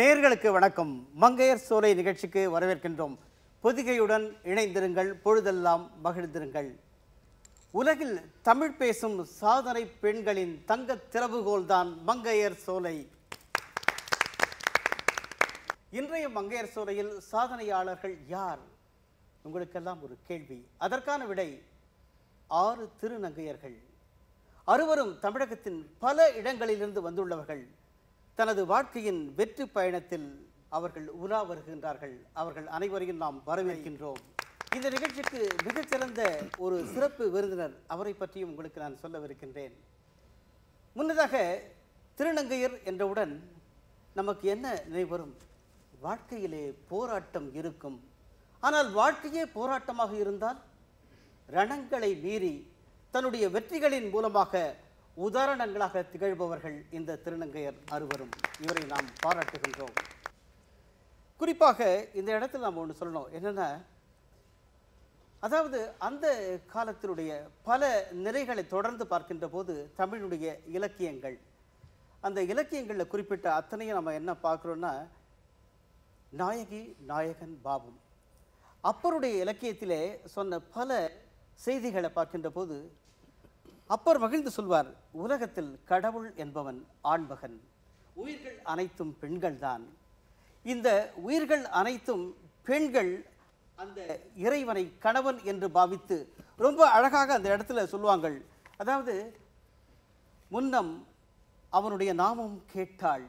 நேர்களுக்கு வணக்கம் மங்கையர் சோலை நிகழ்ச்சிக்கு வரவேற்கின்றோம் பொதிகையுடன் இணைந்திருங்கள் பொழுதெல்லாம் மகிழ்ந்திருங்கள் உலகில் தமிழ் பேசும் சாதனை பெண்களின் தங்க திறவுகோல்தான் மங்கையர் சோலை இன்றைய மங்கையர் சோலையில் சாதனையாளர்கள் யார் உங்களுக்கெல்லாம் ஒரு கேள்வி அதற்கான விடை ஆறு திருநங்கையர்கள் அறுவரும் தமிழகத்தின் பல இடங்களிலிருந்து வந்துள்ளவர்கள் தனது வாழ்க்கையின் வெற்றி பயணத்தில் அவர்கள் உலா வருகின்றார்கள் அவர்கள் அனைவரையும் நாம் வரவேற்கின்றோம் இந்த நிகழ்ச்சிக்கு மிகச்சிறந்த ஒரு சிறப்பு விருந்தினர் அவரை பற்றியும் உங்களுக்கு நான் சொல்லவிருக்கின்றேன் முன்னதாக திருநங்கையர் என்றவுடன் நமக்கு என்ன நினைவரும் வாழ்க்கையிலே போராட்டம் இருக்கும் ஆனால் வாழ்க்கையே போராட்டமாக இருந்தால் ரணங்களை மீறி தன்னுடைய வெற்றிகளின் மூலமாக உதாரணங்களாக திகழ்பவர்கள் இந்த திருநங்கையர் அறுவரும் இவரை நாம் பாராட்டுகின்றோம் குறிப்பாக இந்த இடத்தில் நாம் ஒன்று சொல்லணும் என்னென்னா அதாவது அந்த காலத்தினுடைய பல நிறைகளை தொடர்ந்து பார்க்கின்ற போது தமிழுடைய இலக்கியங்கள் அந்த இலக்கியங்களில் குறிப்பிட்ட அத்தனையும் நம்ம என்ன பார்க்குறோன்னா நாயகி நாயகன் பாபும் அப்பருடைய இலக்கியத்திலே சொன்ன பல செய்திகளை பார்க்கின்ற போது அப்பர் மகிழ்ந்து சொல்வார் உலகத்தில் கடவுள் என்பவன் ஆண்மகன் உயிர்கள் அனைத்தும் பெண்கள்தான் இந்த உயிர்கள் அனைத்தும் பெண்கள் அந்த இறைவனை கணவன் என்று பாவித்து ரொம்ப அழகாக அந்த இடத்துல சொல்லுவாங்கள் அதாவது முன்னம் அவனுடைய நாமம் கேட்டாள்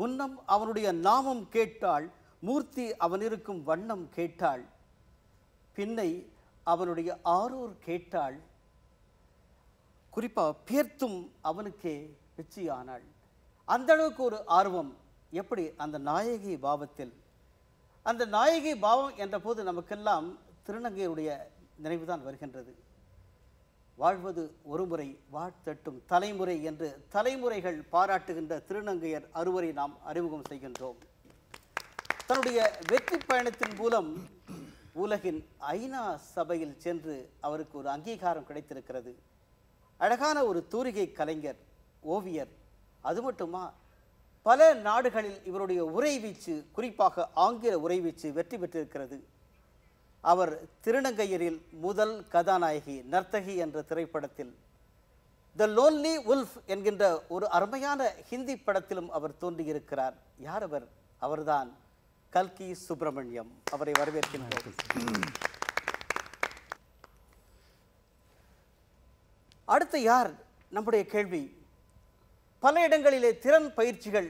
முன்னம் அவனுடைய நாமம் கேட்டாள் மூர்த்தி அவனிருக்கும் வண்ணம் கேட்டாள் பின்னை அவனுடைய ஆரூர் கேட்டாள் குறிப்பாக பேர்த்தும் அவனுக்கே வெற்றியானாள் அந்த அளவுக்கு ஒரு ஆர்வம் எப்படி அந்த நாயகி பாவத்தில் அந்த நாயகி பாவம் என்ற போது நமக்கெல்லாம் திருநங்கையுடைய நினைவு தான் வருகின்றது வாழ்வது ஒருமுறை வாழ்த்தட்டும் தலைமுறை என்று தலைமுறைகள் பாராட்டுகின்ற திருநங்கையர் அறுவரை நாம் அறிமுகம் செய்கின்றோம் தன்னுடைய வெற்றி பயணத்தின் மூலம் உலகின் ஐநா சபையில் சென்று அவருக்கு ஒரு அங்கீகாரம் கிடைத்திருக்கிறது அழகான ஒரு தூரிகை கலைஞர் ஓவியர் அது மட்டுமா பல நாடுகளில் இவருடைய உரைவீச்சு குறிப்பாக ஆங்கில உரைவீச்சு வெற்றி பெற்றிருக்கிறது அவர் திருநங்கையரில் முதல் கதாநாயகி நர்த்தகி என்ற திரைப்படத்தில் த லோன்லி உல்ஃப் என்கின்ற ஒரு அருமையான ஹிந்தி படத்திலும் அவர் தோன்றியிருக்கிறார் யார் அவர் அவர்தான் கல்கி சுப்பிரமணியம் அவரை வரவேற்கின்றார் அடுத்து யார் நம்முடைய கேள்வி பல இடங்களிலே திறன் பயிற்சிகள்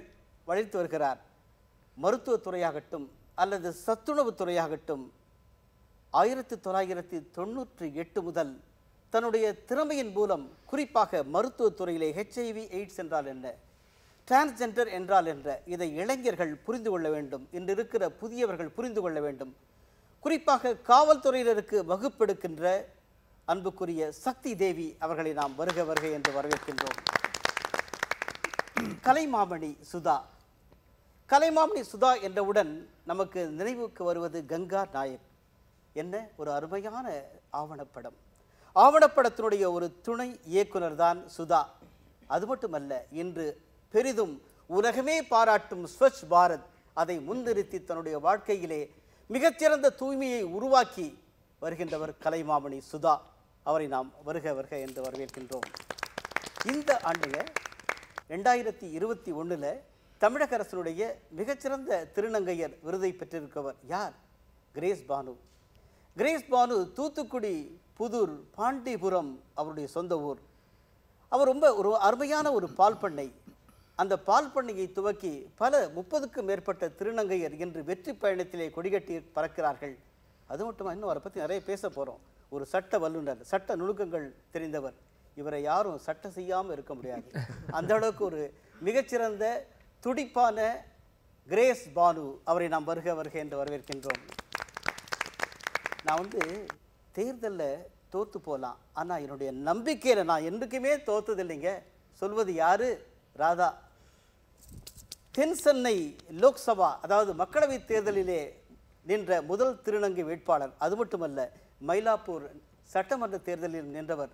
வளர்த்து வருகிறார் மருத்துவத்துறையாகட்டும் அல்லது சத்துணவு துறையாகட்டும் ஆயிரத்தி தொள்ளாயிரத்தி தொண்ணூற்றி எட்டு முதல் தன்னுடைய திறமையின் மூலம் குறிப்பாக மருத்துவத்துறையிலே ஹெச்ஐவி எய்ட்ஸ் என்றால் என்ன டிரான்ஸ்ஜெண்டர் என்றால் என்ற இதை இளைஞர்கள் புரிந்து கொள்ள வேண்டும் இன்று இருக்கிற புதியவர்கள் புரிந்து கொள்ள வேண்டும் குறிப்பாக காவல்துறையினருக்கு வகுப்பெடுக்கின்ற அன்புக்குரிய சக்தி தேவி அவர்களை நாம் வருக வருக என்று வரவேற்கின்றோம் கலைமாமணி சுதா கலைமாமணி சுதா என்றவுடன் நமக்கு நினைவுக்கு வருவது கங்கா நாயக் என்ன ஒரு அருமையான ஆவணப்படம் ஆவணப்படத்தினுடைய ஒரு துணை இயக்குனர் தான் சுதா அது மட்டுமல்ல இன்று பெரிதும் உலகமே பாராட்டும் ஸ்வச் பாரத் அதை முன்னிறுத்தி தன்னுடைய வாழ்க்கையிலே மிகச்சிறந்த தூய்மையை உருவாக்கி வருகின்றவர் கலைமாமணி சுதா அவரை நாம் வருக வருக என்று வரவேற்கின்றோம் இந்த ஆண்டில் ரெண்டாயிரத்தி இருபத்தி ஒன்றில் தமிழக அரசனுடைய மிகச்சிறந்த திருநங்கையர் விருதை பெற்றிருக்கவர் யார் கிரேஸ் பானு கிரேஸ் பானு தூத்துக்குடி புதூர் பாண்டிபுரம் அவருடைய சொந்த ஊர் அவர் ரொம்ப ஒரு அருமையான ஒரு பால் பண்ணை அந்த பால் பண்ணையை துவக்கி பல முப்பதுக்கும் மேற்பட்ட திருநங்கையர் என்று வெற்றி பயணத்திலே கொடிகட்டி பறக்கிறார்கள் அது மட்டுமா இன்னும் அவரை பற்றி நிறைய பேச போகிறோம் ஒரு சட்ட வல்லுநர் சட்ட நுணுக்கங்கள் தெரிந்தவர் இவரை யாரும் சட்டம் செய்யாமல் இருக்க முடியாது அந்த அளவுக்கு ஒரு மிகச்சிறந்த துடிப்பான கிரேஸ் பானு அவரை நாம் வருக வருக என்று வரவேற்கின்றோம் நான் வந்து தேர்தலில் தோற்று போகலாம் ஆனால் என்னுடைய நம்பிக்கையில் நான் என்றைக்குமே தோற்றதில்லைங்க சொல்வது யார் ராதா தென் சென்னை லோக்சபா அதாவது மக்களவைத் தேர்தலிலே நின்ற முதல் திருநங்கை வேட்பாளர் அது மட்டுமல்ல மயிலாப்பூர் சட்டமன்ற தேர்தலில் நின்றவர்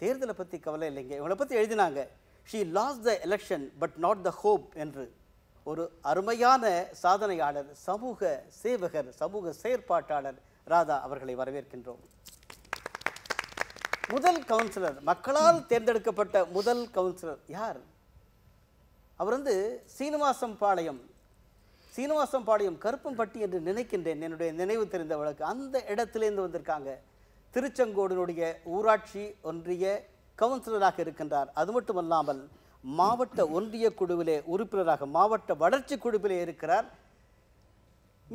தேர்தலை பற்றி கவலை இல்லைங்க இவங்களை பற்றி எழுதினாங்க she lost the election but not the hope என்று ஒரு அருமையான சாதனையாளர் சமூக சேவகர் சமூக செயற்பாட்டாளர் ராதா அவர்களை வரவேற்கின்றோம் முதல் கவுன்சிலர் மக்களால் தேர்ந்தெடுக்கப்பட்ட முதல் கவுன்சிலர் யார் அவர் வந்து சீனிவாசம் பாளையம் சீனிவாசம் பாடியும் கருப்பம்பட்டி என்று நினைக்கின்றேன் என்னுடைய நினைவு தெரிந்த வழக்கு அந்த இடத்திலேருந்து வந்திருக்காங்க திருச்செங்கோடினுடைய ஊராட்சி ஒன்றிய கவுன்சிலராக இருக்கின்றார் அது மட்டுமல்லாமல் மாவட்ட ஒன்றிய குழுவிலே உறுப்பினராக மாவட்ட வளர்ச்சி குழுவிலே இருக்கிறார்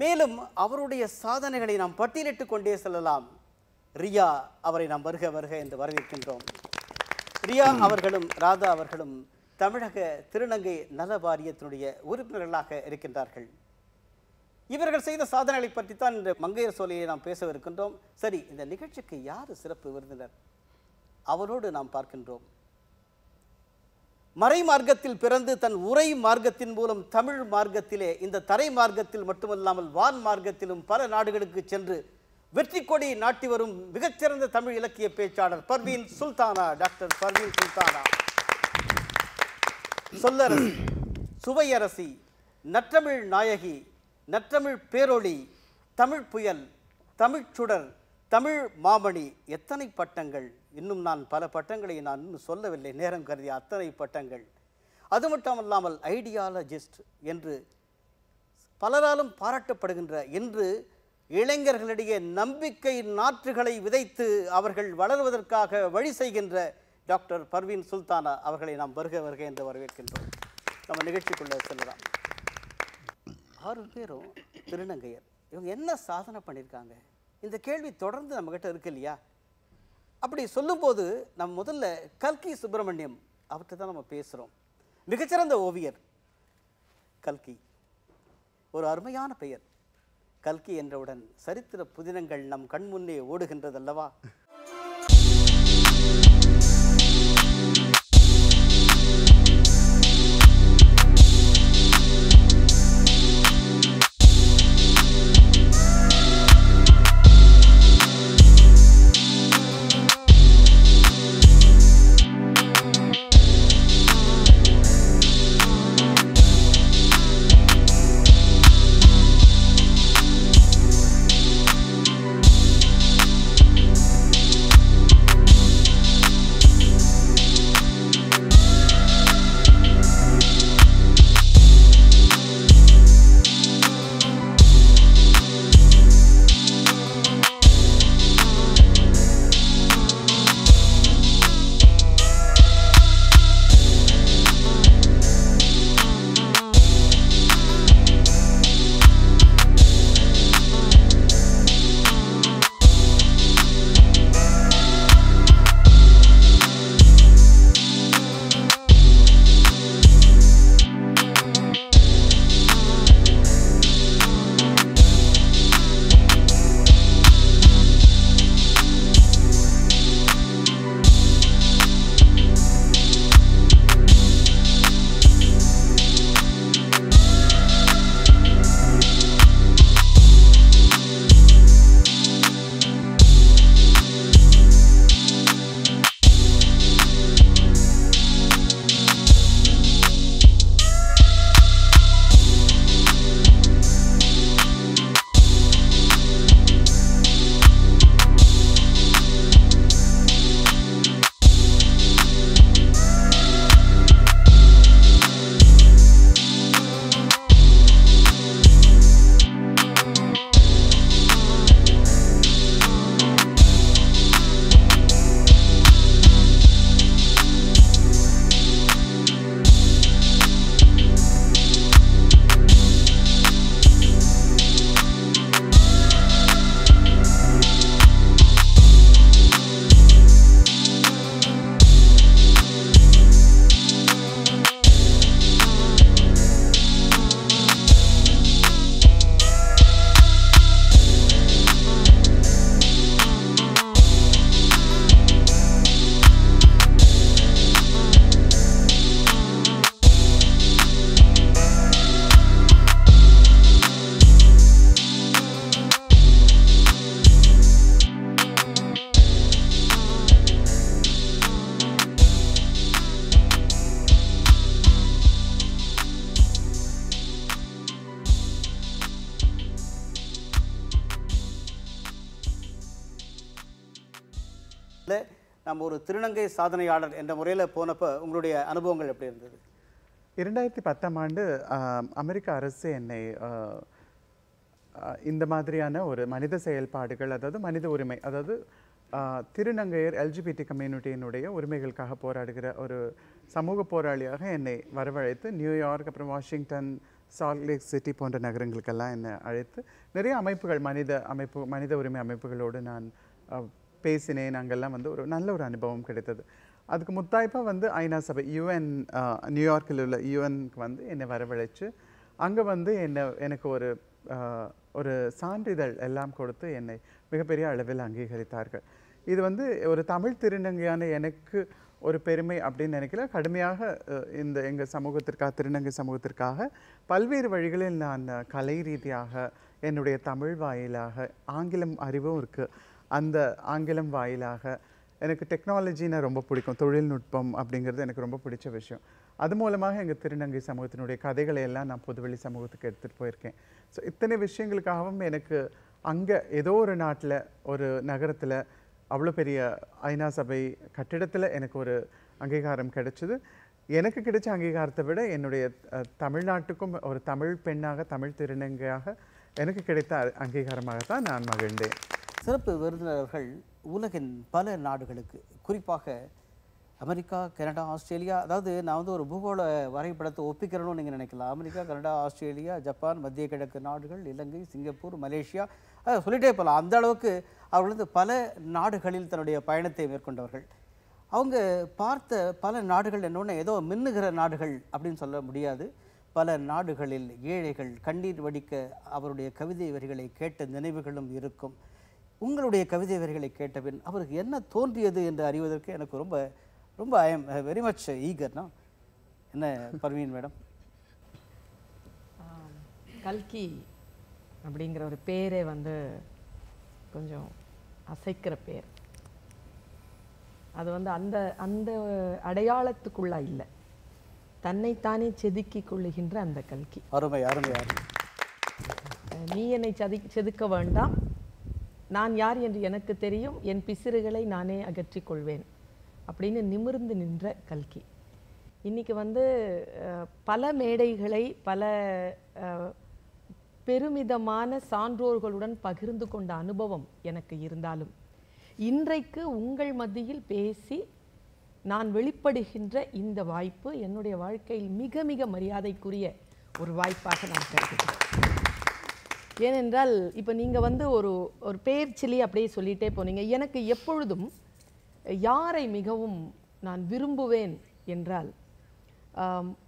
மேலும் அவருடைய சாதனைகளை நாம் பட்டியலிட்டுக் கொண்டே செல்லலாம் ரியா அவரை நாம் வருக வருக என்று வரவேற்கின்றோம் ரியா அவர்களும் ராதா அவர்களும் தமிழக திருநங்கை நல வாரியத்தினுடைய உறுப்பினர்களாக இருக்கின்றார்கள் இவர்கள் செய்த சாதனைகளை பற்றி தான் இந்த மங்கையர் சோலையை நாம் பேசவிருக்கின்றோம் சரி இந்த நிகழ்ச்சிக்கு யார் சிறப்பு விருந்தினர் அவரோடு நாம் பார்க்கின்றோம் மறை மார்க்கத்தில் பிறந்து தன் உரை மார்க்கத்தின் மூலம் தமிழ் மார்க்கத்திலே இந்த தரை மார்க்கத்தில் மட்டுமல்லாமல் வான் மார்க்கத்திலும் பல நாடுகளுக்கு சென்று வெற்றி கொடி நாட்டி வரும் மிகச்சிறந்த தமிழ் இலக்கிய பேச்சாளர் பர்வீன் சுல்தானா டாக்டர் பர்வீன் சுல்தானா சொல்லரசி சுவையரசி நற்றமிழ் நாயகி நற்றமிழ் பேரொளி தமிழ் புயல் தமிழ் சுடர் தமிழ் மாமணி எத்தனை பட்டங்கள் இன்னும் நான் பல பட்டங்களை நான் இன்னும் சொல்லவில்லை நேரம் கருதி அத்தனை பட்டங்கள் அது மட்டுமல்லாமல் ஐடியாலஜிஸ்ட் என்று பலராலும் பாராட்டப்படுகின்ற இன்று இளைஞர்களிடையே நம்பிக்கை நாற்றுகளை விதைத்து அவர்கள் வளர்வதற்காக வழி செய்கின்ற டாக்டர் பர்வீன் சுல்தானா அவர்களை நாம் வருக வருக என்று வரவேற்கின்றோம் நம்ம நிகழ்ச்சிக்குள்ளே செல்லலாம் ஆறு பேரும் திருநங்கையர் இவங்க என்ன சாதனை பண்ணியிருக்காங்க இந்த கேள்வி தொடர்ந்து நம்மக்கிட்ட இருக்கு இல்லையா அப்படி சொல்லும்போது நம்ம முதல்ல கல்கி சுப்பிரமணியம் அவர்கிட்ட தான் நம்ம பேசுகிறோம் மிகச்சிறந்த ஓவியர் கல்கி ஒரு அருமையான பெயர் கல்கி என்றவுடன் சரித்திர புதினங்கள் நம் கண்முன்னே ஓடுகின்றது அல்லவா திருநங்கை சாதனையாளர் என்ற முறையில் போனப்போ உங்களுடைய அனுபவங்கள் எப்படி இருந்தது இரண்டாயிரத்தி பத்தாம் ஆண்டு அமெரிக்க அரசு என்னை இந்த மாதிரியான ஒரு மனித செயல்பாடுகள் அதாவது மனித உரிமை அதாவது திருநங்கையர் எல்ஜிபிடி கம்யூனிட்டியினுடைய உரிமைகளுக்காக போராடுகிற ஒரு சமூக போராளியாக என்னை வரவழைத்து நியூயார்க் அப்புறம் வாஷிங்டன் சால்ட் லேக் சிட்டி போன்ற நகரங்களுக்கெல்லாம் என்னை அழைத்து நிறைய அமைப்புகள் மனித அமைப்பு மனித உரிமை அமைப்புகளோடு நான் பேசினேன் நாங்கள்லாம் வந்து ஒரு நல்ல ஒரு அனுபவம் கிடைத்தது அதுக்கு முத்தாய்ப்பாக வந்து ஐநா சபை யுஎன் நியூயார்க்கில் உள்ள யுஎனுக்கு வந்து என்னை வரவழைச்சு அங்கே வந்து என்னை எனக்கு ஒரு ஒரு சான்றிதழ் எல்லாம் கொடுத்து என்னை மிகப்பெரிய அளவில் அங்கீகரித்தார்கள் இது வந்து ஒரு தமிழ் திருநங்கையான எனக்கு ஒரு பெருமை அப்படின்னு நினைக்கல கடுமையாக இந்த எங்கள் சமூகத்திற்காக திருநங்கை சமூகத்திற்காக பல்வேறு வழிகளில் நான் கலை ரீதியாக என்னுடைய தமிழ் வாயிலாக ஆங்கிலம் அறிவும் இருக்குது அந்த ஆங்கிலம் வாயிலாக எனக்கு டெக்னாலஜினா ரொம்ப பிடிக்கும் தொழில்நுட்பம் அப்படிங்கிறது எனக்கு ரொம்ப பிடிச்ச விஷயம் அது மூலமாக எங்கள் திருநங்கை சமூகத்தினுடைய கதைகளை எல்லாம் நான் புதுவெளி சமூகத்துக்கு எடுத்துகிட்டு போயிருக்கேன் ஸோ இத்தனை விஷயங்களுக்காகவும் எனக்கு அங்கே ஏதோ ஒரு நாட்டில் ஒரு நகரத்தில் அவ்வளோ பெரிய ஐநா சபை கட்டிடத்தில் எனக்கு ஒரு அங்கீகாரம் கிடைச்சிது எனக்கு கிடைச்ச அங்கீகாரத்தை விட என்னுடைய தமிழ்நாட்டுக்கும் ஒரு தமிழ் பெண்ணாக தமிழ் திருநங்கையாக எனக்கு கிடைத்த அங்கீகாரமாக தான் நான் மகிழ்ந்தேன் சிறப்பு விருந்தினர்கள் உலகின் பல நாடுகளுக்கு குறிப்பாக அமெரிக்கா கனடா ஆஸ்திரேலியா அதாவது நான் வந்து ஒரு பூகோள வரைபடத்தை ஒப்பிக்கிறேன்னு நீங்கள் நினைக்கலாம் அமெரிக்கா கனடா ஆஸ்திரேலியா ஜப்பான் மத்திய கிழக்கு நாடுகள் இலங்கை சிங்கப்பூர் மலேசியா அதை சொல்லிட்டே போகலாம் அந்த அளவுக்கு அவர்கள் வந்து பல நாடுகளில் தன்னுடைய பயணத்தை மேற்கொண்டவர்கள் அவங்க பார்த்த பல நாடுகள் என்னொன்று ஏதோ மின்னுகிற நாடுகள் அப்படின்னு சொல்ல முடியாது பல நாடுகளில் ஏழைகள் கண்ணீர் வடிக்க அவருடைய கவிதை வரிகளை கேட்ட நினைவுகளும் இருக்கும் உங்களுடைய கவிதை வரிகளை கேட்டபின் அவருக்கு என்ன தோன்றியது என்று அறிவதற்கு எனக்கு ரொம்ப ரொம்ப ஐ எம் வெரி மச் ஈகர்னா என்ன பர்வீன் மேடம் கல்கி அப்படிங்கிற ஒரு பேரே வந்து கொஞ்சம் அசைக்கிற பேர் அது வந்து அந்த அந்த அடையாளத்துக்குள்ளா இல்லை தன்னைத்தானே செதுக்கி கொள்ளுகின்ற அந்த கல்கி அருமை அருமை நீ என்னை செதுக்க வேண்டாம் நான் யார் என்று எனக்கு தெரியும் என் பிசிறுகளை நானே அகற்றி கொள்வேன் அப்படின்னு நிமிர்ந்து நின்ற கல்கி இன்றைக்கி வந்து பல மேடைகளை பல பெருமிதமான சான்றோர்களுடன் பகிர்ந்து கொண்ட அனுபவம் எனக்கு இருந்தாலும் இன்றைக்கு உங்கள் மத்தியில் பேசி நான் வெளிப்படுகின்ற இந்த வாய்ப்பு என்னுடைய வாழ்க்கையில் மிக மிக மரியாதைக்குரிய ஒரு வாய்ப்பாக நான் கருதுகிறேன் ஏனென்றால் இப்போ நீங்கள் வந்து ஒரு ஒரு பேர் சிலி அப்படியே சொல்லிகிட்டே போனீங்க எனக்கு எப்பொழுதும் யாரை மிகவும் நான் விரும்புவேன் என்றால்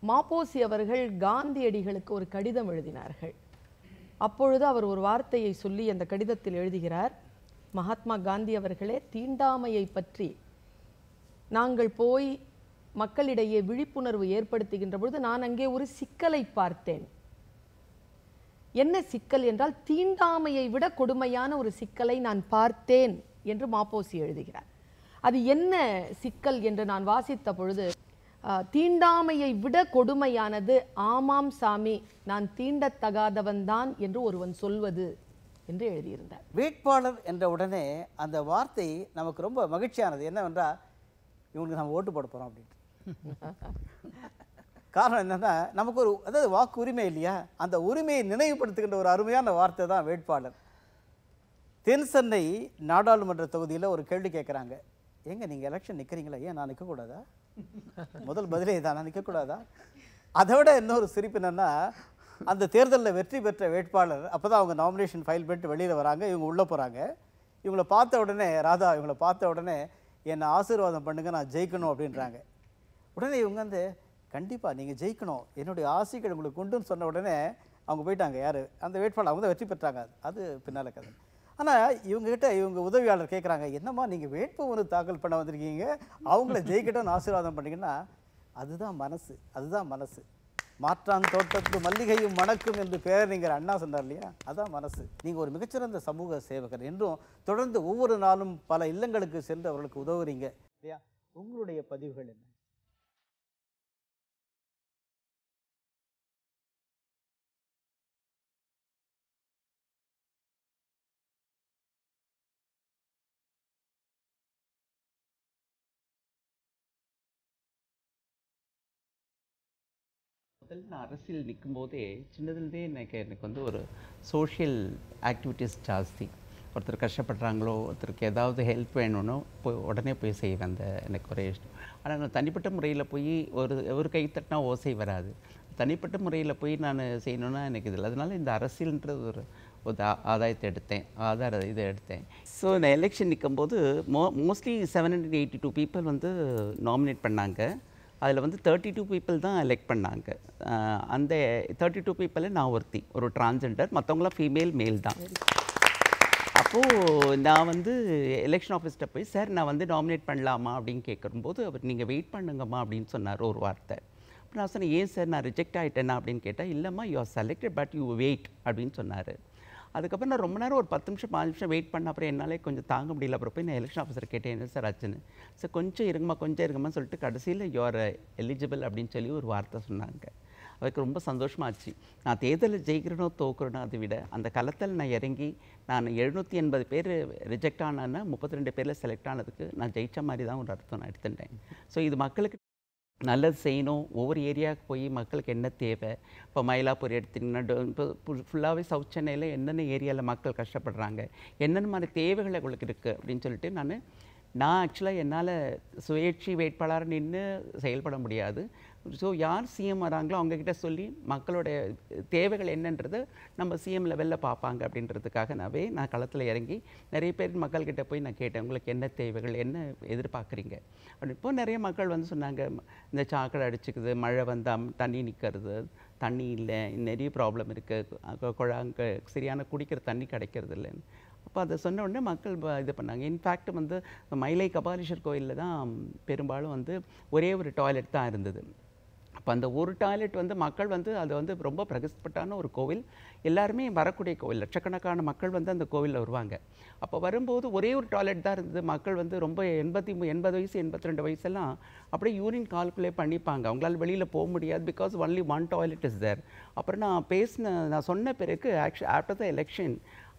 மாப்போசி அவர்கள் காந்தியடிகளுக்கு ஒரு கடிதம் எழுதினார்கள் அப்பொழுது அவர் ஒரு வார்த்தையை சொல்லி அந்த கடிதத்தில் எழுதுகிறார் மகாத்மா காந்தி அவர்களே தீண்டாமையை பற்றி நாங்கள் போய் மக்களிடையே விழிப்புணர்வு ஏற்படுத்துகின்ற பொழுது நான் அங்கே ஒரு சிக்கலை பார்த்தேன் என்ன சிக்கல் என்றால் தீண்டாமையை விட கொடுமையான ஒரு சிக்கலை நான் பார்த்தேன் என்று மாப்போசி எழுதுகிறார் அது என்ன சிக்கல் என்று நான் வாசித்த பொழுது தீண்டாமையை விட கொடுமையானது ஆமாம் சாமி நான் தீண்டத்தகாதவன்தான் என்று ஒருவன் சொல்வது என்று எழுதியிருந்தார் வேட்பாளர் என்ற உடனே அந்த வார்த்தை நமக்கு ரொம்ப மகிழ்ச்சியானது என்னவென்றால் இவனுக்கு நம்ம ஓட்டு போட போகிறோம் அப்படின்னு காரணம் என்னென்னா நமக்கு ஒரு அதாவது வாக்கு உரிமை இல்லையா அந்த உரிமையை நினைவுபடுத்துகின்ற ஒரு அருமையான வார்த்தை தான் வேட்பாளர் தென் சென்னை நாடாளுமன்ற தொகுதியில் ஒரு கேள்வி கேட்குறாங்க ஏங்க நீங்கள் எலெக்ஷன் நிற்கிறீங்களா ஏன் நான் நிற்கக்கூடாதா முதல் பதிலே தான் நான் நிற்கக்கூடாதா அதை விட இன்னொரு சிரிப்பு என்னென்னா அந்த தேர்தலில் வெற்றி பெற்ற வேட்பாளர் அப்போ தான் அவங்க நாமினேஷன் ஃபைல் பண்ணிட்டு வெளியில் வராங்க இவங்க உள்ளே போகிறாங்க இவங்களை பார்த்த உடனே ராதா இவங்களை பார்த்த உடனே என்னை ஆசீர்வாதம் பண்ணுங்க நான் ஜெயிக்கணும் அப்படின்றாங்க உடனே இவங்க வந்து கண்டிப்பாக நீங்கள் ஜெயிக்கணும் என்னுடைய ஆசைகள் உங்களுக்கு உண்டுன்னு சொன்ன உடனே அவங்க போயிட்டாங்க யார் அந்த வேட்பாளர் அவங்க தான் வெற்றி பெற்றாங்க அது பின்னால் கதை ஆனால் இவங்ககிட்ட இவங்க உதவியாளர் கேட்குறாங்க என்னம்மா நீங்கள் வேட்பு ஒன்று தாக்கல் பண்ண வந்திருக்கீங்க அவங்கள ஜெயிக்கட்டும்னு ஆசீர்வாதம் பண்ணிங்கன்னா அதுதான் மனசு அதுதான் மனசு மாற்றான் தோட்டத்து மல்லிகையும் மணக்கும் என்று பேரறிஞர் அண்ணா சொன்னார் இல்லையா அதான் மனசு நீங்கள் ஒரு மிகச்சிறந்த சமூக சேவகர் என்றும் தொடர்ந்து ஒவ்வொரு நாளும் பல இல்லங்களுக்கு சென்று அவர்களுக்கு உதவுறீங்க இல்லையா உங்களுடைய பதிவுகள் என்ன முதல்ல நான் அரசியல் நிற்கும் போதே சின்னதுலேருந்தே எனக்கு எனக்கு வந்து ஒரு சோஷியல் ஆக்டிவிட்டீஸ் ஜாஸ்தி ஒருத்தர் கஷ்டப்படுறாங்களோ ஒருத்தருக்கு ஏதாவது ஹெல்ப் வேணும்னோ போய் உடனே போய் செய்வேன் அந்த எனக்கு ஒரே இஷ்டம் ஆனால் நான் தனிப்பட்ட முறையில் போய் ஒரு ஒரு கை தட்டினா ஓசை வராது தனிப்பட்ட முறையில் போய் நான் செய்யணுன்னா எனக்கு இதில் அதனால் இந்த அரசியல்ன்றது ஒரு ஒரு ஆதாயத்தை எடுத்தேன் ஆதார இதை எடுத்தேன் ஸோ நான் எலெக்ஷன் நிற்கும்போது மோ mostly seven hundred eighty two people வந்து நாமினேட் பண்ணாங்க அதில் வந்து தேர்ட்டி டூ பீப்புள் தான் எலெக்ட் பண்ணாங்க அந்த தேர்ட்டி டூ பீப்புளில் நான் ஒருத்தி ஒரு டிரான்ஸெண்டர் மற்றவங்களாம் ஃபீமேல் மேல் தான் அப்போது நான் வந்து எலெக்ஷன் ஆஃபீஸ்கிட்ட போய் சார் நான் வந்து நாமினேட் பண்ணலாமா அப்படின்னு கேட்கும்போது அவர் நீங்கள் வெயிட் பண்ணுங்கம்மா அப்படின்னு சொன்னார் ஒரு வார்த்தை அப்புறம் நான் சொன்னேன் ஏன் சார் நான் ரிஜெக்ட் ஆகிட்டேன்னா அப்படின்னு கேட்டால் இல்லைம்மா you are selected but you wait அப்படின்னு சொன்னார் அதுக்கப்புறம் நான் ரொம்ப நேரம் ஒரு பத்து நிமிஷம் பாஞ்சு நிமிஷம் வெயிட் பண்ண அப்புறம் என்னால் கொஞ்சம் தாங்க முடியல அப்புறம் போய் நான் எலெக்ஷன் ஆஃபீஸர் கேட்டேன் சார் ஆச்சுன்னு சார் கொஞ்சம் இருங்கம்மா கொஞ்சம் இருங்கம்மா சொல்லிட்டு கடைசியில் யோர் எலிஜிபிள் அப்படின்னு சொல்லி ஒரு வார்த்தை சொன்னாங்க அதுக்கு ரொம்ப சந்தோஷமாச்சு நான் தேர்தலில் ஜெயிக்கிறனோ தோக்குறனோ அதை விட அந்த களத்தில் நான் இறங்கி நான் எழுநூற்றி எண்பது பேர் ரிஜெக்ட் ஆனான்னா முப்பத்தி ரெண்டு பேரில் செலக்ட் ஆனதுக்கு நான் ஜெயித்த மாதிரி தான் ஒரு அர்த்தம் நான் எடுத்துட்டேன் ஸோ இது மக்களுக்கு நல்லது செய்யணும் ஒவ்வொரு ஏரியாவுக்கு போய் மக்களுக்கு என்ன தேவை இப்போ மயிலாப்பூர் எடுத்திங்கன்னா இப்போ ஃபுல்லாகவே சவுத் சென்னையில் என்னென்ன ஏரியாவில் மக்கள் கஷ்டப்படுறாங்க என்னென்ன மாதிரி தேவைகள் உங்களுக்கு இருக்குது அப்படின்னு சொல்லிட்டு நான் நான் ஆக்சுவலாக என்னால் சுயேட்சி வேட்பாளராக நின்று செயல்பட முடியாது ஸோ யார் சிஎம் வராங்களோ அவங்கக்கிட்ட சொல்லி மக்களுடைய தேவைகள் என்னன்றது நம்ம சிஎம் லெவலில் பார்ப்பாங்க நாவே நான் களத்தில் இறங்கி நிறைய பேர் மக்கள்கிட்ட போய் நான் கேட்டேன் உங்களுக்கு என்ன தேவைகள் என்ன எதிர்பார்க்குறீங்க அப்படின்னு இப்போ நிறைய மக்கள் வந்து சொன்னாங்க இந்த சாக்கடை அடிச்சுக்குது மழை வந்தால் தண்ணி நிற்கிறது தண்ணி இல்லை நிறைய ப்ராப்ளம் இருக்குது குழாங்க சரியான குடிக்கிற தண்ணி கிடைக்கிறது இல்லைன்னு அப்போ அதை சொன்ன உடனே மக்கள் இது பண்ணாங்க இன்ஃபேக்ட் வந்து மயிலை கபாலீஸ்வர் கோயிலில் தான் பெரும்பாலும் வந்து ஒரே ஒரு டாய்லெட் தான் இருந்தது அப்போ அந்த ஒரு டாய்லெட் வந்து மக்கள் வந்து அது வந்து ரொம்ப பிரகஸ்பட்டான ஒரு கோவில் எல்லாருமே வரக்கூடிய கோவில் லட்சக்கணக்கான மக்கள் வந்து அந்த கோவிலில் வருவாங்க அப்போ வரும்போது ஒரே ஒரு டாய்லெட் தான் இருந்தது மக்கள் வந்து ரொம்ப எண்பத்தி எண்பது வயசு எண்பத்தி ரெண்டு வயசெல்லாம் அப்படியே யூரின் கால்குலேட் பண்ணிப்பாங்க அவங்களால வெளியில் போக முடியாது because only one toilet is there அப்புறம் நான் பேசின நான் சொன்ன பிறகு ஆக்சுவல் ஆஃப்டர் த எலெக்ஷன்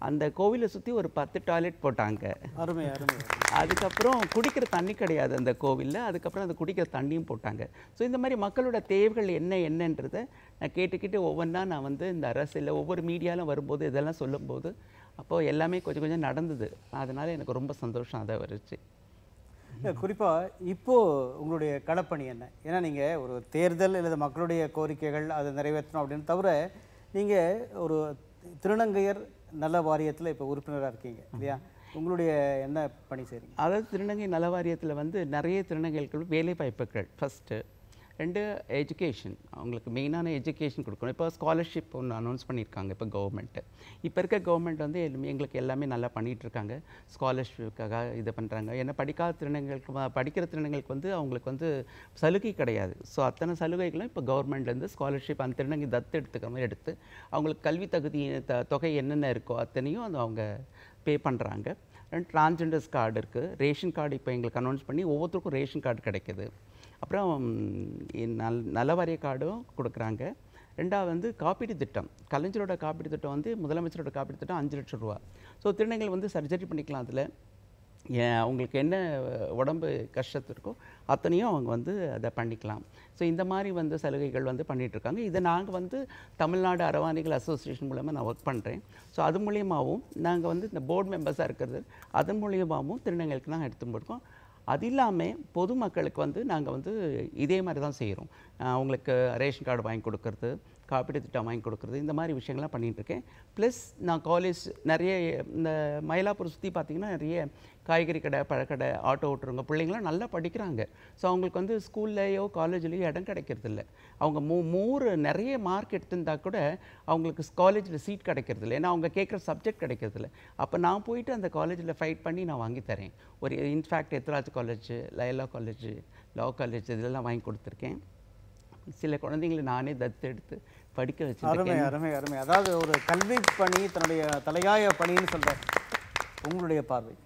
அந்த கோவிலை சுற்றி ஒரு பத்து டாய்லெட் போட்டாங்க அருமை அருமை அதுக்கப்புறம் குடிக்கிற தண்ணி கிடையாது அந்த கோவிலில் அதுக்கப்புறம் அந்த குடிக்கிற தண்ணியும் போட்டாங்க ஸோ இந்த மாதிரி மக்களோட தேவைகள் என்ன என்னன்றதை நான் கேட்டுக்கிட்டு ஒவ்வொன்றா நான் வந்து இந்த அரசியல் ஒவ்வொரு மீடியாலும் வரும்போது இதெல்லாம் சொல்லும்போது அப்போது எல்லாமே கொஞ்சம் கொஞ்சம் நடந்தது அதனால் எனக்கு ரொம்ப சந்தோஷம் அதை வருச்சு குறிப்பாக இப்போது உங்களுடைய களப்பணி என்ன ஏன்னா நீங்கள் ஒரு தேர்தல் அல்லது மக்களுடைய கோரிக்கைகள் அதை நிறைவேற்றணும் அப்படின்னு தவிர நீங்கள் ஒரு திருநங்கையர் நல்ல வாரியத்தில் இப்போ உறுப்பினராக இருக்கீங்க இல்லையா உங்களுடைய என்ன பணி செய்கிறீங்க அதாவது திருநங்கை நல வாரியத்தில் வந்து நிறைய திருநங்கைகளுக்கு வேலை வாய்ப்புகள் ஃபஸ்ட்டு ரெண்டு எஜுகேஷன் அவங்களுக்கு மெயினான எஜுகேஷன் கொடுக்கணும் இப்போ ஸ்காலர்ஷிப் ஒன்று அனௌன்ஸ் பண்ணியிருக்காங்க இப்போ கவர்மெண்ட்டு இப்போ இருக்க கவர்மெண்ட் வந்து எங்களுக்கு எல்லாமே நல்லா பண்ணிகிட்ருக்காங்க ஸ்காலர்ஷிப்புக்காக இது பண்ணுறாங்க ஏன்னா படிக்காத திறனங்களுக்கு படிக்கிற திறனங்களுக்கு வந்து அவங்களுக்கு வந்து சலுகை கிடையாது ஸோ அத்தனை சலுகைகளும் இப்போ கவர்மெண்ட்லேருந்து ஸ்காலர்ஷிப் அந்த திறனங்கள் தத்து எடுத்துக்கிற மாதிரி எடுத்து அவங்களுக்கு கல்வி தகுதி த தொகை என்னென்ன இருக்கோ அத்தனையும் அது அவங்க பே பண்ணுறாங்க ரெண்டு டிரான்ஸ்ஜெண்டர்ஸ் கார்டு இருக்குது ரேஷன் கார்டு இப்போ எங்களுக்கு அனௌன்ஸ் பண்ணி ஒவ்வொருத்தருக்கும் ரேஷன் கார்டு கிடைக்கிது அப்புறம் நல் நலவாரிய கார்டும் கொடுக்குறாங்க ரெண்டாவது வந்து காப்பீட்டு திட்டம் கலைஞரோட காப்பீட்டு திட்டம் வந்து முதலமைச்சரோட காப்பீட்டு திட்டம் அஞ்சு லட்சம் ரூபா ஸோ திருநங்கல் வந்து சர்ஜரி பண்ணிக்கலாம் அதில் அவங்களுக்கு என்ன உடம்பு கஷ்டத்து இருக்கோ அத்தனையும் அவங்க வந்து அதை பண்ணிக்கலாம் ஸோ இந்த மாதிரி வந்து சலுகைகள் வந்து பண்ணிகிட்ருக்காங்க இதை நாங்கள் வந்து தமிழ்நாடு அரவாணிகள் அசோசியேஷன் மூலமாக நான் ஒர்க் பண்ணுறேன் ஸோ அது மூலியமாகவும் நாங்கள் வந்து இந்த போர்டு மெம்பர்ஸாக இருக்கிறது அதன் மூலியமாகவும் திருநங்கைகளுக்கு நாங்கள் எடுத்து போயிருக்கோம் அது இல்லாமல் பொதுமக்களுக்கு வந்து நாங்கள் வந்து இதே மாதிரி தான் செய்கிறோம் அவங்களுக்கு ரேஷன் கார்டு வாங்கி கொடுக்கறது காப்பீடு திட்டம் வாங்கி கொடுக்குறது இந்த மாதிரி விஷயங்கள்லாம் பண்ணிகிட்ருக்கேன் ப்ளஸ் நான் காலேஜ் நிறைய இந்த மயிலாப்பூர் சுற்றி பார்த்திங்கன்னா நிறைய காய்கறி கடை பழக்கடை ஆட்டோ ஓட்டுறவங்க பிள்ளைங்களாம் நல்லா படிக்கிறாங்க ஸோ அவங்களுக்கு வந்து ஸ்கூல்லையோ காலேஜ்லேயோ இடம் கிடைக்கிறதில்ல அவங்க மூ மூறு நிறைய மார்க் எடுத்துருந்தா கூட அவங்களுக்கு காலேஜில் சீட் கிடைக்கிறதில்ல ஏன்னா அவங்க கேட்குற சப்ஜெக்ட் கிடைக்கிறதில்ல அப்போ நான் போயிட்டு அந்த காலேஜில் ஃபைட் பண்ணி நான் வாங்கித்தரேன் ஒரு in fact Ethiraj college Loyola college law college இதெல்லாம் வாங்கி கொடுத்துருக்கேன் சில குழந்தைங்களை நானே தத்து எடுத்து படிக்க வச்சு அருமை அருமை அருமை அதாவது ஒரு கல்வி பணி தன்னுடைய தலையாய பணின்னு சொல்கிறேன் உங்களுடைய பார்வை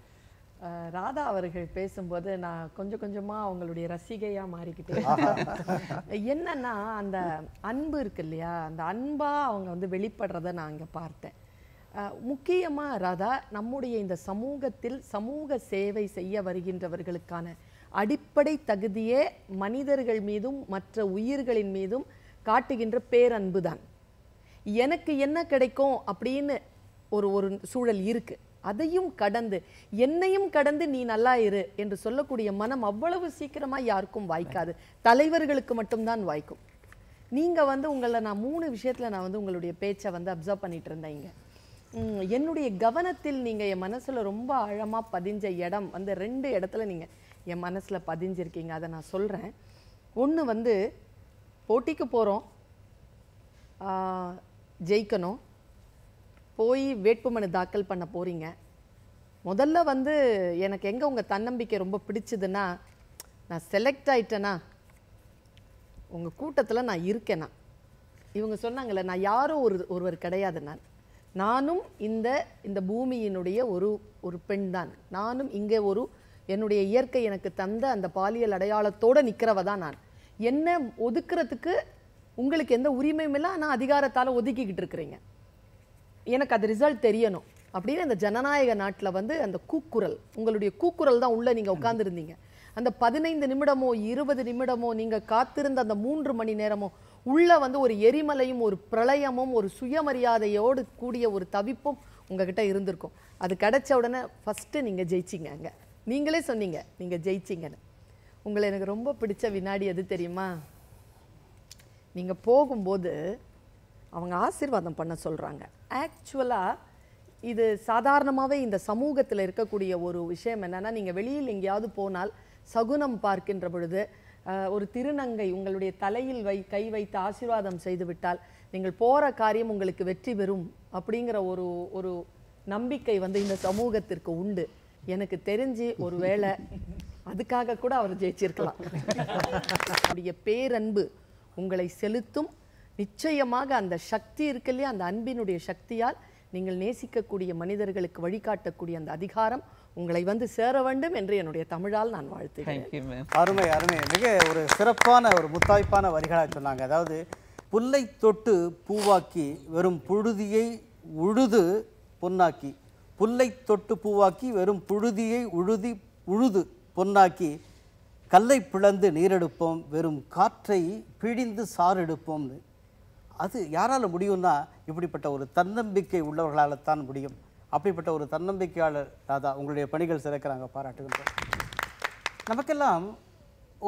ராதா அவர்கள் பேசும்போது நான் கொஞ்சம் கொஞ்சமாக அவங்களுடைய ரசிகையாக மாறிக்கிட்டேன் என்னன்னா அந்த அன்பு இருக்கு இல்லையா அந்த அன்பாக அவங்க வந்து வெளிப்படுறத நான் அங்கே பார்த்தேன் முக்கியமாக ராதா நம்முடைய இந்த சமூகத்தில் சமூக சேவை செய்ய வருகின்றவர்களுக்கான அடிப்படை தகுதியே மனிதர்கள் மீதும் மற்ற உயிர்களின் மீதும் காட்டுகின்ற பேரன்பு தான் எனக்கு என்ன கிடைக்கும் அப்படின்னு ஒரு ஒரு சூழல் இருக்குது அதையும் கடந்து என்னையும் கடந்து நீ நல்லா இரு என்று சொல்லக்கூடிய மனம் அவ்வளவு சீக்கிரமாக யாருக்கும் வாய்க்காது தலைவர்களுக்கு மட்டும்தான் வாய்க்கும் நீங்கள் வந்து உங்களை நான் மூணு விஷயத்தில் நான் வந்து உங்களுடைய பேச்சை வந்து அப்சர்வ் பண்ணிட்டு இருந்தேன் என்னுடைய கவனத்தில் நீங்கள் என் மனசில் ரொம்ப ஆழமாக பதிஞ்ச இடம் வந்து ரெண்டு இடத்துல நீங்கள் என் மனசில் பதிஞ்சிருக்கீங்க அதை நான் சொல்கிறேன் ஒன்று வந்து போட்டிக்கு போகிறோம் ஜெயிக்கணும் போய் வேட்புமனு தாக்கல் பண்ண போகிறீங்க முதல்ல வந்து எனக்கு எங்கே உங்கள் தன்னம்பிக்கை ரொம்ப பிடிச்சதுன்னா நான் செலக்ட் ஆயிட்டேன்னா உங்கள் கூட்டத்தில் நான் இருக்கேனா இவங்க சொன்னாங்கல்ல நான் யாரும் ஒரு ஒருவர் கிடையாது நான் நானும் இந்த இந்த பூமியினுடைய ஒரு ஒரு பெண் தான் நானும் இங்கே ஒரு என்னுடைய இயற்கை எனக்கு தந்த அந்த பாலியல் அடையாளத்தோடு நிற்கிறவ தான் நான் என்ன ஒதுக்குறதுக்கு உங்களுக்கு எந்த உரிமையும் இல்லை ஆனால் அதிகாரத்தால் ஒதுக்கிக்கிட்டு இருக்கிறீங்க எனக்கு அது ரிசல்ட் தெரியணும் அப்படின்னு அந்த ஜனநாயக நாட்டில் வந்து அந்த கூக்குரல் உங்களுடைய கூக்குரல் தான் உள்ளே நீங்கள் உட்காந்துருந்தீங்க அந்த பதினைந்து நிமிடமோ இருபது நிமிடமோ நீங்கள் காத்திருந்த அந்த மூன்று மணி நேரமோ உள்ளே வந்து ஒரு எரிமலையும் ஒரு பிரளயமும் ஒரு சுயமரியாதையோடு கூடிய ஒரு தவிப்பும் உங்ககிட்ட இருந்திருக்கும் அது கிடைச்ச உடனே ஃபஸ்ட்டு நீங்கள் ஜெயிச்சிங்க அங்கே நீங்களே சொன்னீங்க நீங்கள் ஜெயிச்சிங்கன்னு உங்களை எனக்கு ரொம்ப பிடிச்ச வினாடி எது தெரியுமா நீங்கள் போகும்போது அவங்க ஆசீர்வாதம் பண்ண சொல்கிறாங்க ஆக்சுவலாக இது சாதாரணமாகவே இந்த சமூகத்தில் இருக்கக்கூடிய ஒரு விஷயம் என்னென்னா நீங்கள் வெளியில் எங்கேயாவது போனால் சகுனம் பார்க்கின்ற பொழுது ஒரு திருநங்கை உங்களுடைய தலையில் வை கை வைத்து ஆசீர்வாதம் செய்துவிட்டால் நீங்கள் போகிற காரியம் உங்களுக்கு வெற்றி பெறும் அப்படிங்கிற ஒரு ஒரு நம்பிக்கை வந்து இந்த சமூகத்திற்கு உண்டு எனக்கு தெரிஞ்சு ஒரு வேளை அதுக்காக கூட அவர் ஜெயிச்சிருக்கலாம் அவருடைய பேரன்பு உங்களை செலுத்தும் நிச்சயமாக அந்த சக்தி இருக்கு இல்லையா அந்த அன்பினுடைய சக்தியால் நீங்கள் நேசிக்கக்கூடிய மனிதர்களுக்கு வழிகாட்டக்கூடிய அந்த அதிகாரம் உங்களை வந்து சேர வேண்டும் என்று என்னுடைய தமிழால் நான் வாழ்த்துகிறேன் அருமை அருமை மிக ஒரு சிறப்பான ஒரு முத்தாய்ப்பான வரிகளாக சொன்னாங்க அதாவது புல்லை தொட்டு பூவாக்கி வெறும் புழுதியை உழுது பொன்னாக்கி புல்லை தொட்டு பூவாக்கி வெறும் புழுதியை உழுதி உழுது பொன்னாக்கி கல்லை பிளந்து நீரெடுப்போம் வெறும் காற்றை பிழிந்து எடுப்போம்னு அது யாரால் முடியும்னா இப்படிப்பட்ட ஒரு தன்னம்பிக்கை உள்ளவர்களால் தான் முடியும் அப்படிப்பட்ட ஒரு தன்னம்பிக்கையாளர் ராதா உங்களுடைய பணிகள் சிறக்கிறாங்க பாராட்டுகின்றோம் நமக்கெல்லாம்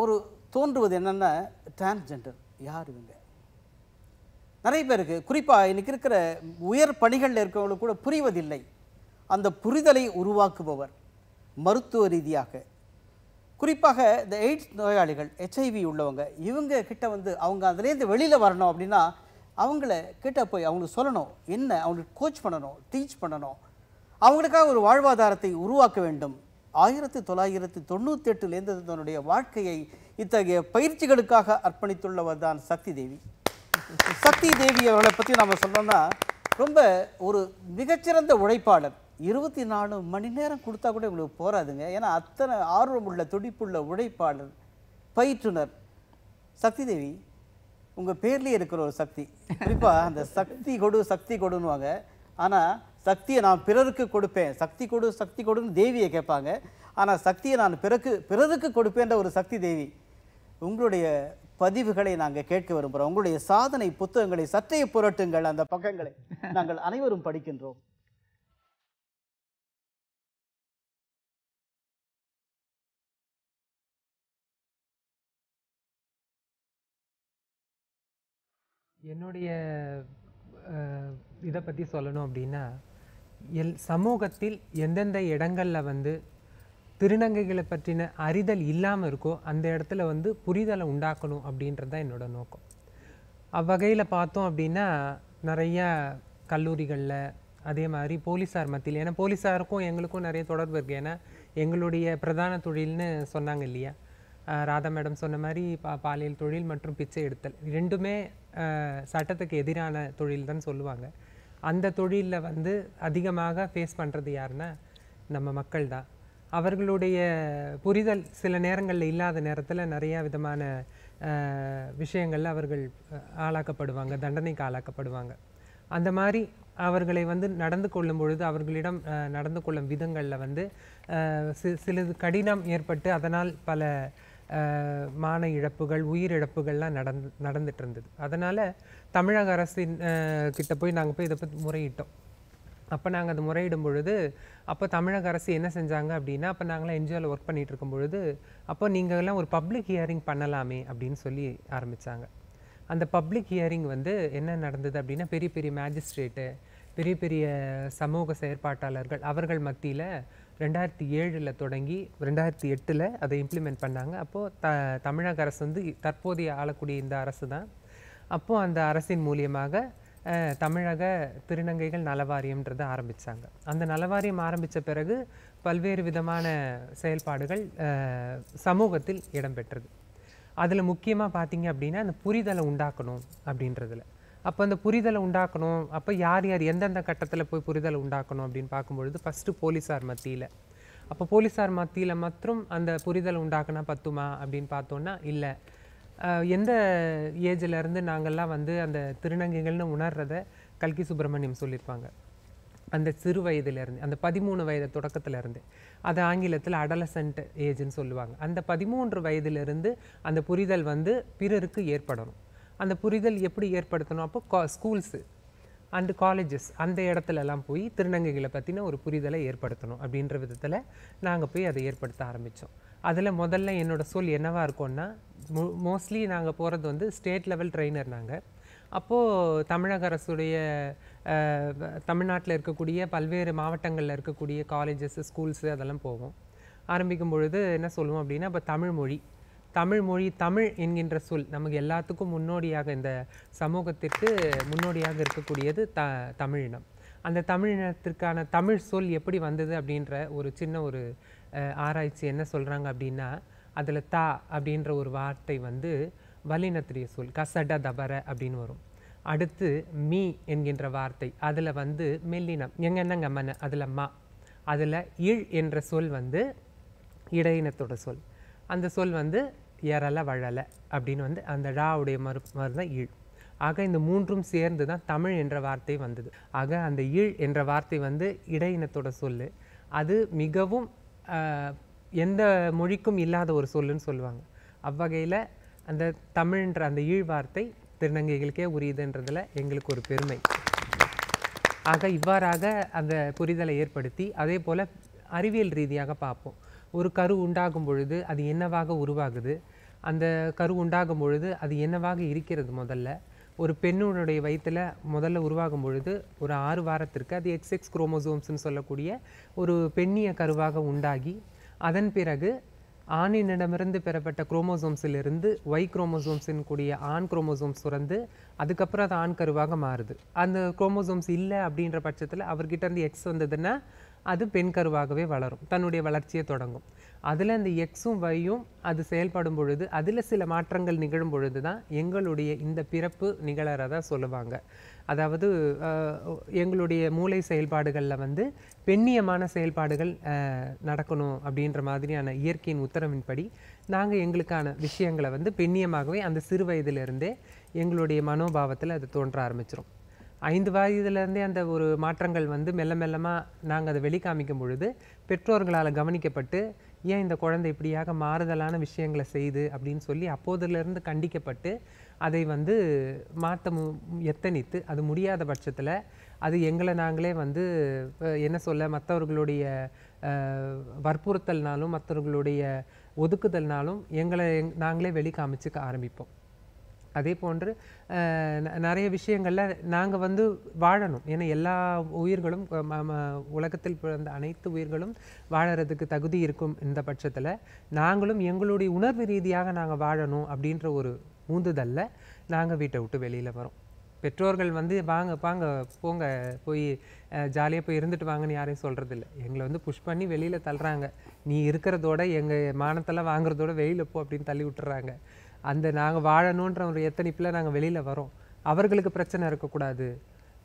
ஒரு தோன்றுவது என்னென்னா டிரான்ஸ்ஜெண்டர் யார் இவங்க நிறைய பேருக்கு குறிப்பாக இன்றைக்கி இருக்கிற உயர் பணிகளில் இருக்கிறவங்களுக்கு கூட புரிவதில்லை அந்த புரிதலை உருவாக்குபவர் மருத்துவ ரீதியாக குறிப்பாக இந்த எய்ட்ஸ் நோயாளிகள் ஹெச்ஐவி உள்ளவங்க இவங்க கிட்ட வந்து அவங்க அதுலேருந்து வெளியில் வரணும் அப்படின்னா அவங்கள கிட்ட போய் அவங்களுக்கு சொல்லணும் என்ன அவங்களுக்கு கோச் பண்ணணும் டீச் பண்ணணும் அவங்களுக்காக ஒரு வாழ்வாதாரத்தை உருவாக்க வேண்டும் ஆயிரத்தி தொள்ளாயிரத்தி தொண்ணூற்றி எட்டுலேருந்து தன்னுடைய வாழ்க்கையை இத்தகைய பயிற்சிகளுக்காக அர்ப்பணித்துள்ளவர் தான் சக்தி தேவி சக்தி தேவி அவர்களை பற்றி நம்ம சொல்லணும்னா ரொம்ப ஒரு மிகச்சிறந்த உழைப்பாளர் இருபத்தி நாலு மணி நேரம் கொடுத்தா கூட இவங்களுக்கு போகாதுங்க ஏன்னா அத்தனை ஆர்வமுள்ள துடிப்புள்ள உழைப்பாளர் பயிற்றுனர் சக்தி தேவி உங்கள் பேர்லேயே இருக்கிற ஒரு சக்தி குறிப்பாக அந்த சக்தி கொடு சக்தி கொடுன்னுவாங்க ஆனால் சக்தியை நான் பிறருக்கு கொடுப்பேன் சக்தி கொடு சக்தி கொடுன்னு தேவியை கேட்பாங்க ஆனால் சக்தியை நான் பிறகு பிறருக்கு கொடுப்பேன்ற ஒரு சக்தி தேவி உங்களுடைய பதிவுகளை நாங்கள் கேட்க விரும்புகிறோம் உங்களுடைய சாதனை புத்தகங்களை சற்றையை புரட்டுங்கள் அந்த பக்கங்களை நாங்கள் அனைவரும் படிக்கின்றோம் என்னுடைய இதை பற்றி சொல்லணும் அப்படின்னா எல் சமூகத்தில் எந்தெந்த இடங்களில் வந்து திருநங்கைகளை பற்றின அறிதல் இல்லாமல் இருக்கோ அந்த இடத்துல வந்து புரிதலை உண்டாக்கணும் அப்படின்றது தான் என்னோடய நோக்கம் அவ்வகையில் பார்த்தோம் அப்படின்னா நிறையா கல்லூரிகளில் அதே மாதிரி போலீஸார் மத்தியில் ஏன்னா போலீஸாருக்கும் எங்களுக்கும் நிறைய தொடர்பு இருக்குது ஏன்னா எங்களுடைய பிரதான தொழில்னு சொன்னாங்க இல்லையா ராதா மேடம் சொன்ன மாதிரி பா பாலியல் தொழில் மற்றும் பிச்சை எடுத்தல் ரெண்டுமே சட்டத்துக்கு எதிரான தொழில் தான் சொல்லுவாங்க அந்த தொழிலில் வந்து அதிகமாக ஃபேஸ் பண்ணுறது யாருன்னா நம்ம மக்கள் தான் அவர்களுடைய புரிதல் சில நேரங்களில் இல்லாத நேரத்தில் நிறையா விதமான விஷயங்களில் அவர்கள் ஆளாக்கப்படுவாங்க தண்டனைக்கு ஆளாக்கப்படுவாங்க அந்த மாதிரி அவர்களை வந்து நடந்து கொள்ளும் பொழுது அவர்களிடம் நடந்து கொள்ளும் விதங்களில் வந்து சிலது கடினம் ஏற்பட்டு அதனால் பல மான இழப்புகள் உயிரிழப்புகள்லாம் நடந்து நடந்துட்டு இருந்தது அதனால் தமிழக அரசின் கிட்ட போய் நாங்கள் போய் இதை பற்றி முறையிட்டோம் அப்போ நாங்கள் அது முறையிடும் பொழுது அப்போ தமிழக அரசு என்ன செஞ்சாங்க அப்படின்னா அப்போ நாங்களாம் என்ஜிஓவில் ஒர்க் பண்ணிகிட்டு இருக்கும் பொழுது அப்போ நீங்கள்லாம் ஒரு பப்ளிக் ஹியரிங் பண்ணலாமே அப்படின்னு சொல்லி ஆரம்பித்தாங்க அந்த பப்ளிக் ஹியரிங் வந்து என்ன நடந்தது அப்படின்னா பெரிய பெரிய மேஜிஸ்ட்ரேட்டு பெரிய பெரிய சமூக செயற்பாட்டாளர்கள் அவர்கள் மத்தியில் ரெண்டாயிரத்தி ஏழில் தொடங்கி ரெண்டாயிரத்தி எட்டில் அதை இம்ப்ளிமெண்ட் பண்ணாங்க அப்போது த தமிழக அரசு வந்து தற்போதைய ஆளக்கூடிய இந்த அரசு தான் அப்போது அந்த அரசின் மூலியமாக தமிழக திருநங்கைகள் நலவாரியம்ன்றதை ஆரம்பித்தாங்க அந்த நலவாரியம் ஆரம்பித்த பிறகு பல்வேறு விதமான செயல்பாடுகள் சமூகத்தில் இடம்பெற்றது அதில் முக்கியமாக பார்த்தீங்க அப்படின்னா அந்த புரிதலை உண்டாக்கணும் அப்படின்றதுல அப்போ அந்த புரிதலை உண்டாக்கணும் அப்போ யார் யார் எந்தெந்த கட்டத்தில் போய் புரிதலை உண்டாக்கணும் அப்படின்னு பார்க்கும்பொழுது ஃபஸ்ட்டு போலீஸார் மத்தியில் அப்போ போலீஸார் மத்தியில் மற்றும் அந்த புரிதலை உண்டாக்குனா பத்துமா அப்படின்னு பார்த்தோன்னா இல்லை எந்த ஏஜிலேருந்து நாங்கள்லாம் வந்து அந்த திருநங்கைகள்னு உணர்றத கல்கி சுப்பிரமணியம் சொல்லியிருப்பாங்க அந்த சிறு வயதுலேருந்து அந்த பதிமூணு வயது தொடக்கத்திலேருந்து அது ஆங்கிலத்தில் அடலசன்ட் ஏஜ்னு சொல்லுவாங்க அந்த பதிமூன்று வயதுலேருந்து அந்த புரிதல் வந்து பிறருக்கு ஏற்படணும் அந்த புரிதல் எப்படி ஏற்படுத்தணும் அப்போ கா ஸ்கூல்ஸு அண்டு காலேஜஸ் அந்த இடத்துலலாம் போய் திருநங்கைகளை பற்றின ஒரு புரிதலை ஏற்படுத்தணும் அப்படின்ற விதத்தில் நாங்கள் போய் அதை ஏற்படுத்த ஆரம்பித்தோம் அதில் முதல்ல என்னோடய சொல் என்னவாக இருக்கும்னா மோ மோஸ்ட்லி நாங்கள் போகிறது வந்து ஸ்டேட் லெவல் ட்ரெயினர் நாங்கள் அப்போது தமிழக அரசுடைய தமிழ்நாட்டில் இருக்கக்கூடிய பல்வேறு மாவட்டங்களில் இருக்கக்கூடிய காலேஜஸ் ஸ்கூல்ஸு அதெல்லாம் போவோம் ஆரம்பிக்கும் பொழுது என்ன சொல்லுவோம் அப்படின்னா இப்போ தமிழ்மொழி தமிழ் மொழி தமிழ் என்கின்ற சொல் நமக்கு எல்லாத்துக்கும் முன்னோடியாக இந்த சமூகத்திற்கு முன்னோடியாக இருக்கக்கூடியது த தமிழினம் அந்த தமிழினத்திற்கான தமிழ் சொல் எப்படி வந்தது அப்படின்ற ஒரு சின்ன ஒரு ஆராய்ச்சி என்ன சொல்கிறாங்க அப்படின்னா அதில் தா அப்படின்ற ஒரு வார்த்தை வந்து வல்லினத்துடைய சொல் கசட தபர அப்படின்னு வரும் அடுத்து மீ என்கின்ற வார்த்தை அதில் வந்து மெல்லினம் எங்கென்னங்க மன அதில் மா அதில் இழ் என்ற சொல் வந்து இடையினத்தோட சொல் அந்த சொல் வந்து எறலை வழலை அப்படின்னு வந்து அந்த ழாவுடைய மறு மறு தான் ஈழ் ஆக இந்த மூன்றும் சேர்ந்து தான் தமிழ் என்ற வார்த்தை வந்தது ஆக அந்த ஈழ் என்ற வார்த்தை வந்து இடையினத்தோட சொல் அது மிகவும் எந்த மொழிக்கும் இல்லாத ஒரு சொல்லுன்னு சொல்லுவாங்க அவ்வகையில் அந்த தமிழ்ன்ற அந்த ஈழ் வார்த்தை திருநங்கைகளுக்கே உரியதுன்றதில் எங்களுக்கு ஒரு பெருமை ஆக இவ்வாறாக அந்த புரிதலை ஏற்படுத்தி அதே போல் அறிவியல் ரீதியாக பார்ப்போம் ஒரு கரு உண்டாகும் பொழுது அது என்னவாக உருவாகுது அந்த கரு உண்டாகும் பொழுது அது என்னவாக இருக்கிறது முதல்ல ஒரு பெண்ணுடைய வயிற்றில் முதல்ல உருவாகும் பொழுது ஒரு ஆறு வாரத்திற்கு அது எக்ஸ் எக்ஸ் குரோமோசோம்ஸ்னு சொல்லக்கூடிய ஒரு பெண்ணிய கருவாக உண்டாகி அதன் பிறகு ஆணினிடமிருந்து பெறப்பட்ட குரோமோசோம்ஸிலிருந்து ஒய் குரோமோசோம்ஸின் கூடிய ஆண் குரோமோசோம்ஸ் சுரந்து அதுக்கப்புறம் அது ஆண் கருவாக மாறுது அந்த குரோமோசோம்ஸ் இல்லை அப்படின்ற பட்சத்தில் அவர்கிட்ட இருந்து எக்ஸ் வந்ததுன்னா அது பெண் கருவாகவே வளரும் தன்னுடைய வளர்ச்சியை தொடங்கும் அதில் அந்த எக்ஸும் வையும் அது செயல்படும் பொழுது அதில் சில மாற்றங்கள் நிகழும் பொழுது தான் எங்களுடைய இந்த பிறப்பு நிகழறதா சொல்லுவாங்க அதாவது எங்களுடைய மூளை செயல்பாடுகளில் வந்து பெண்ணியமான செயல்பாடுகள் நடக்கணும் அப்படின்ற மாதிரியான இயற்கையின் உத்தரவின்படி நாங்கள் எங்களுக்கான விஷயங்களை வந்து பெண்ணியமாகவே அந்த சிறு வயதிலிருந்தே எங்களுடைய மனோபாவத்தில் அது தோன்ற ஆரம்பிச்சிடும் ஐந்து வயதுலேருந்தே அந்த ஒரு மாற்றங்கள் வந்து மெல்ல மெல்லமாக நாங்கள் அதை வெளிக்காமிக்கும் பொழுது பெற்றோர்களால் கவனிக்கப்பட்டு ஏன் இந்த குழந்தை இப்படியாக மாறுதலான விஷயங்களை செய்து அப்படின்னு சொல்லி அப்போதிலிருந்து கண்டிக்கப்பட்டு அதை வந்து மாற்ற மு எத்தனித்து அது முடியாத பட்சத்தில் அது எங்களை நாங்களே வந்து என்ன சொல்ல மற்றவர்களுடைய வற்புறுத்தல்னாலும் மற்றவர்களுடைய ஒதுக்குதல்னாலும் எங்களை நாங்களே வெளிக்காமிச்சுக்க ஆரம்பிப்போம் அதே போன்று நிறைய விஷயங்களில் நாங்கள் வந்து வாழணும் ஏன்னா எல்லா உயிர்களும் உலகத்தில் பிறந்த அனைத்து உயிர்களும் வாழறதுக்கு தகுதி இருக்கும் இந்த பட்சத்தில் நாங்களும் எங்களுடைய உணர்வு ரீதியாக நாங்கள் வாழணும் அப்படின்ற ஒரு ஊந்துதல்ல நாங்கள் வீட்டை விட்டு வெளியில் வரோம் பெற்றோர்கள் வந்து வாங்க பாங்க போங்க போய் ஜாலியாக போய் இருந்துட்டு வாங்கன்னு யாரையும் சொல்கிறதில்ல எங்களை வந்து புஷ் பண்ணி வெளியில் தள்ளுறாங்க நீ இருக்கிறதோட எங்கள் மானத்தெல்லாம் வாங்குறதோட வெளியில் போ அப்படின்னு தள்ளி விட்டுறாங்க அந்த நாங்கள் வாழணுன்ற ஒரு எத்தனைப்பில் நாங்கள் வெளியில் வரோம் அவர்களுக்கு பிரச்சனை இருக்கக்கூடாது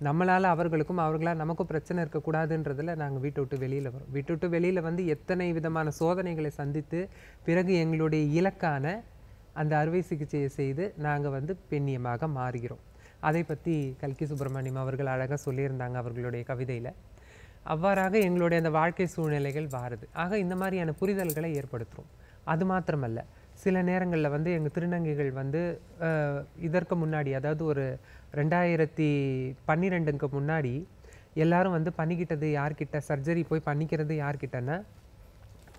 நம்மளால் அவர்களுக்கும் அவர்களால் நமக்கும் பிரச்சனை இருக்கக்கூடாதுன்றதில் நாங்கள் வீட்டை விட்டு வெளியில் வரோம் வீட்டு விட்டு வெளியில் வந்து எத்தனை விதமான சோதனைகளை சந்தித்து பிறகு எங்களுடைய இலக்கான அந்த அறுவை சிகிச்சையை செய்து நாங்கள் வந்து பெண்ணியமாக மாறுகிறோம் அதை பற்றி கல்கி சுப்பிரமணியம் அவர்கள் அழகாக சொல்லியிருந்தாங்க அவர்களுடைய கவிதையில் அவ்வாறாக எங்களுடைய அந்த வாழ்க்கை சூழ்நிலைகள் வாருது ஆக இந்த மாதிரியான புரிதல்களை ஏற்படுத்துகிறோம் அது மாத்திரமல்ல சில நேரங்களில் வந்து எங்கள் திருநங்கைகள் வந்து இதற்கு முன்னாடி அதாவது ஒரு ரெண்டாயிரத்தி பன்னிரெண்டுக்கு முன்னாடி எல்லாரும் வந்து பண்ணிக்கிட்டது யார்கிட்ட சர்ஜரி போய் பண்ணிக்கிறது யார்கிட்டன்னா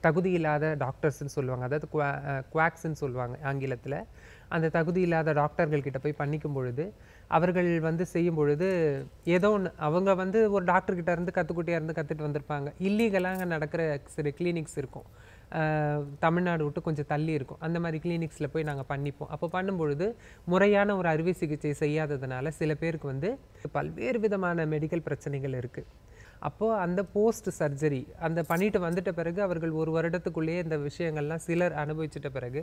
தகுதி இல்லாத டாக்டர்ஸ்ன்னு சொல்லுவாங்க அதாவது குவா குவாக்ஸ்ன்னு சொல்லுவாங்க ஆங்கிலத்தில் அந்த தகுதி இல்லாத டாக்டர்கள்கிட்ட போய் பண்ணிக்கும் பொழுது அவர்கள் வந்து செய்யும் பொழுது ஏதோ ஒன்று அவங்க வந்து ஒரு டாக்டர்கிட்ட இருந்து கற்றுக்குட்டியாக இருந்து கற்றுட்டு வந்திருப்பாங்க இல்லீகலாக நடக்கிற சில கிளினிக்ஸ் இருக்கும் தமிழ்நாடு விட்டு கொஞ்சம் தள்ளி இருக்கும் அந்த மாதிரி கிளினிக்ஸில் போய் நாங்கள் பண்ணிப்போம் அப்போ பண்ணும்பொழுது முறையான ஒரு அறுவை சிகிச்சை செய்யாததுனால சில பேருக்கு வந்து பல்வேறு விதமான மெடிக்கல் பிரச்சனைகள் இருக்குது அப்போது அந்த போஸ்ட் சர்ஜரி அந்த பண்ணிட்டு வந்துட்ட பிறகு அவர்கள் ஒரு வருடத்துக்குள்ளேயே இந்த விஷயங்கள்லாம் சிலர் அனுபவிச்சிட்ட பிறகு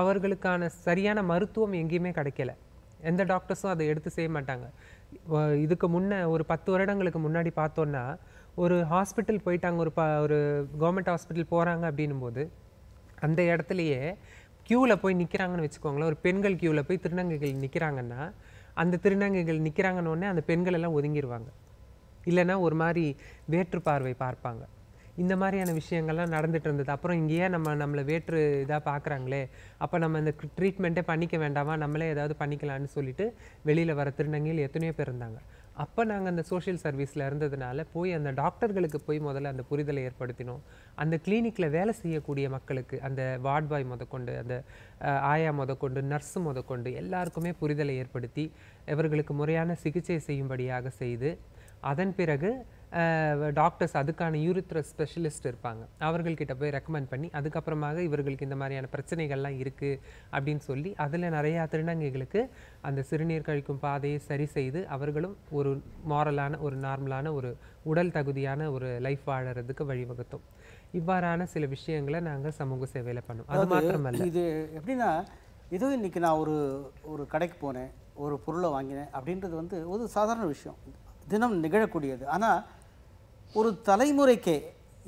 அவர்களுக்கான சரியான மருத்துவம் எங்கேயுமே கிடைக்கல எந்த டாக்டர்ஸும் அதை எடுத்து செய்ய மாட்டாங்க இதுக்கு முன்னே ஒரு பத்து வருடங்களுக்கு முன்னாடி பார்த்தோன்னா ஒரு ஹாஸ்பிட்டல் போயிட்டாங்க ஒரு ப ஒரு கவர்மெண்ட் ஹாஸ்பிட்டல் போகிறாங்க அப்படின்னும் போது அந்த இடத்துலையே க்யூவில் போய் நிற்கிறாங்கன்னு வச்சுக்கோங்களேன் ஒரு பெண்கள் க்யூவில் போய் திருநங்கைகள் நிற்கிறாங்கன்னா அந்த திருநங்கைகள் நிற்கிறாங்கன்னு அந்த பெண்கள் எல்லாம் ஒதுங்கிடுவாங்க இல்லைன்னா ஒரு மாதிரி வேற்று பார்வை பார்ப்பாங்க இந்த மாதிரியான விஷயங்கள்லாம் நடந்துகிட்டு இருந்தது அப்புறம் இங்கேயே நம்ம நம்மளை வேற்று இதாக பார்க்குறாங்களே அப்போ நம்ம இந்த ட்ரீட்மெண்ட்டே பண்ணிக்க வேண்டாமா நம்மளே ஏதாவது பண்ணிக்கலான்னு சொல்லிட்டு வெளியில் வர திருநங்கையில் எத்தனையோ பேர் இருந்தாங்க அப்போ நாங்கள் அந்த சோஷியல் சர்வீஸில் இருந்ததுனால போய் அந்த டாக்டர்களுக்கு போய் முதல்ல அந்த புரிதலை ஏற்படுத்தினோம் அந்த கிளினிக்கில் வேலை செய்யக்கூடிய மக்களுக்கு அந்த வார்ட் பாய் முதக்கொண்டு அந்த ஆயா முதக்கொண்டு நர்ஸு முதக்கொண்டு எல்லாருக்குமே புரிதலை ஏற்படுத்தி இவர்களுக்கு முறையான சிகிச்சை செய்யும்படியாக செய்து அதன் பிறகு டாக்டர்ஸ் அதுக்கான யூரித்ர ஸ்பெஷலிஸ்ட் இருப்பாங்க அவர்கள்கிட்ட போய் ரெக்கமெண்ட் பண்ணி அதுக்கப்புறமாக இவர்களுக்கு இந்த மாதிரியான பிரச்சனைகள்லாம் இருக்குது அப்படின்னு சொல்லி அதில் நிறையா திருநங்கைகளுக்கு அந்த சிறுநீர் கழிக்கும் பாதையை சரி செய்து அவர்களும் ஒரு மாரலான ஒரு நார்மலான ஒரு உடல் தகுதியான ஒரு லைஃப் வாழறதுக்கு வழிவகுத்தும் இவ்வாறான சில விஷயங்களை நாங்கள் சமூக சேவையில் பண்ணோம் அது மாத்திரமல்ல இது எப்படின்னா ஏதோ இன்றைக்கி நான் ஒரு ஒரு கடைக்கு போனேன் ஒரு பொருளை வாங்கினேன் அப்படின்றது வந்து ஒரு சாதாரண விஷயம் தினம் நிகழக்கூடியது ஆனால் ஒரு தலைமுறைக்கே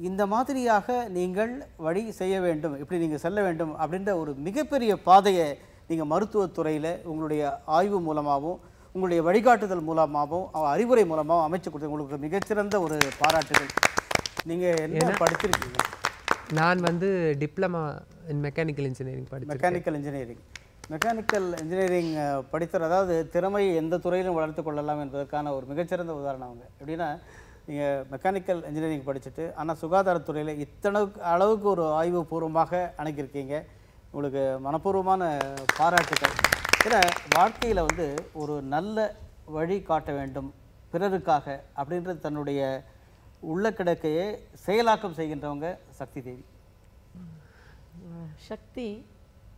இந்த மாதிரியாக நீங்கள் வழி செய்ய வேண்டும் இப்படி நீங்கள் செல்ல வேண்டும் அப்படின்ற ஒரு மிகப்பெரிய பாதையை நீங்கள் மருத்துவத்துறையில் உங்களுடைய ஆய்வு மூலமாகவும் உங்களுடைய வழிகாட்டுதல் மூலமாகவும் அறிவுரை மூலமாகவும் அமைச்சு கொடுத்து உங்களுக்கு மிகச்சிறந்த ஒரு பாராட்டுகள் நீங்கள் என்ன படிச்சிருக்கீங்க நான் வந்து டிப்ளமா இன் மெக்கானிக்கல் இன்ஜினியரிங் படி மெக்கானிக்கல் இன்ஜினியரிங் மெக்கானிக்கல் இன்ஜினியரிங் படித்தர் அதாவது திறமையை எந்த துறையிலும் வளர்த்து கொள்ளலாம் என்பதற்கான ஒரு மிகச்சிறந்த உதாரணம் அவங்க எப்படின்னா நீங்கள் மெக்கானிக்கல் இன்ஜினியரிங் படிச்சுட்டு ஆனால் சுகாதாரத்துறையில் இத்தனை அளவுக்கு ஒரு ஆய்வு பூர்வமாக அணுகியிருக்கீங்க உங்களுக்கு மனப்பூர்வமான பாராட்டுக்கள் ஏன்னா வாழ்க்கையில் வந்து ஒரு நல்ல வழி காட்ட வேண்டும் பிறருக்காக அப்படின்றது தன்னுடைய உள்ள கிடக்கையே செயலாக்கம் செய்கின்றவங்க சக்தி தேவி சக்தி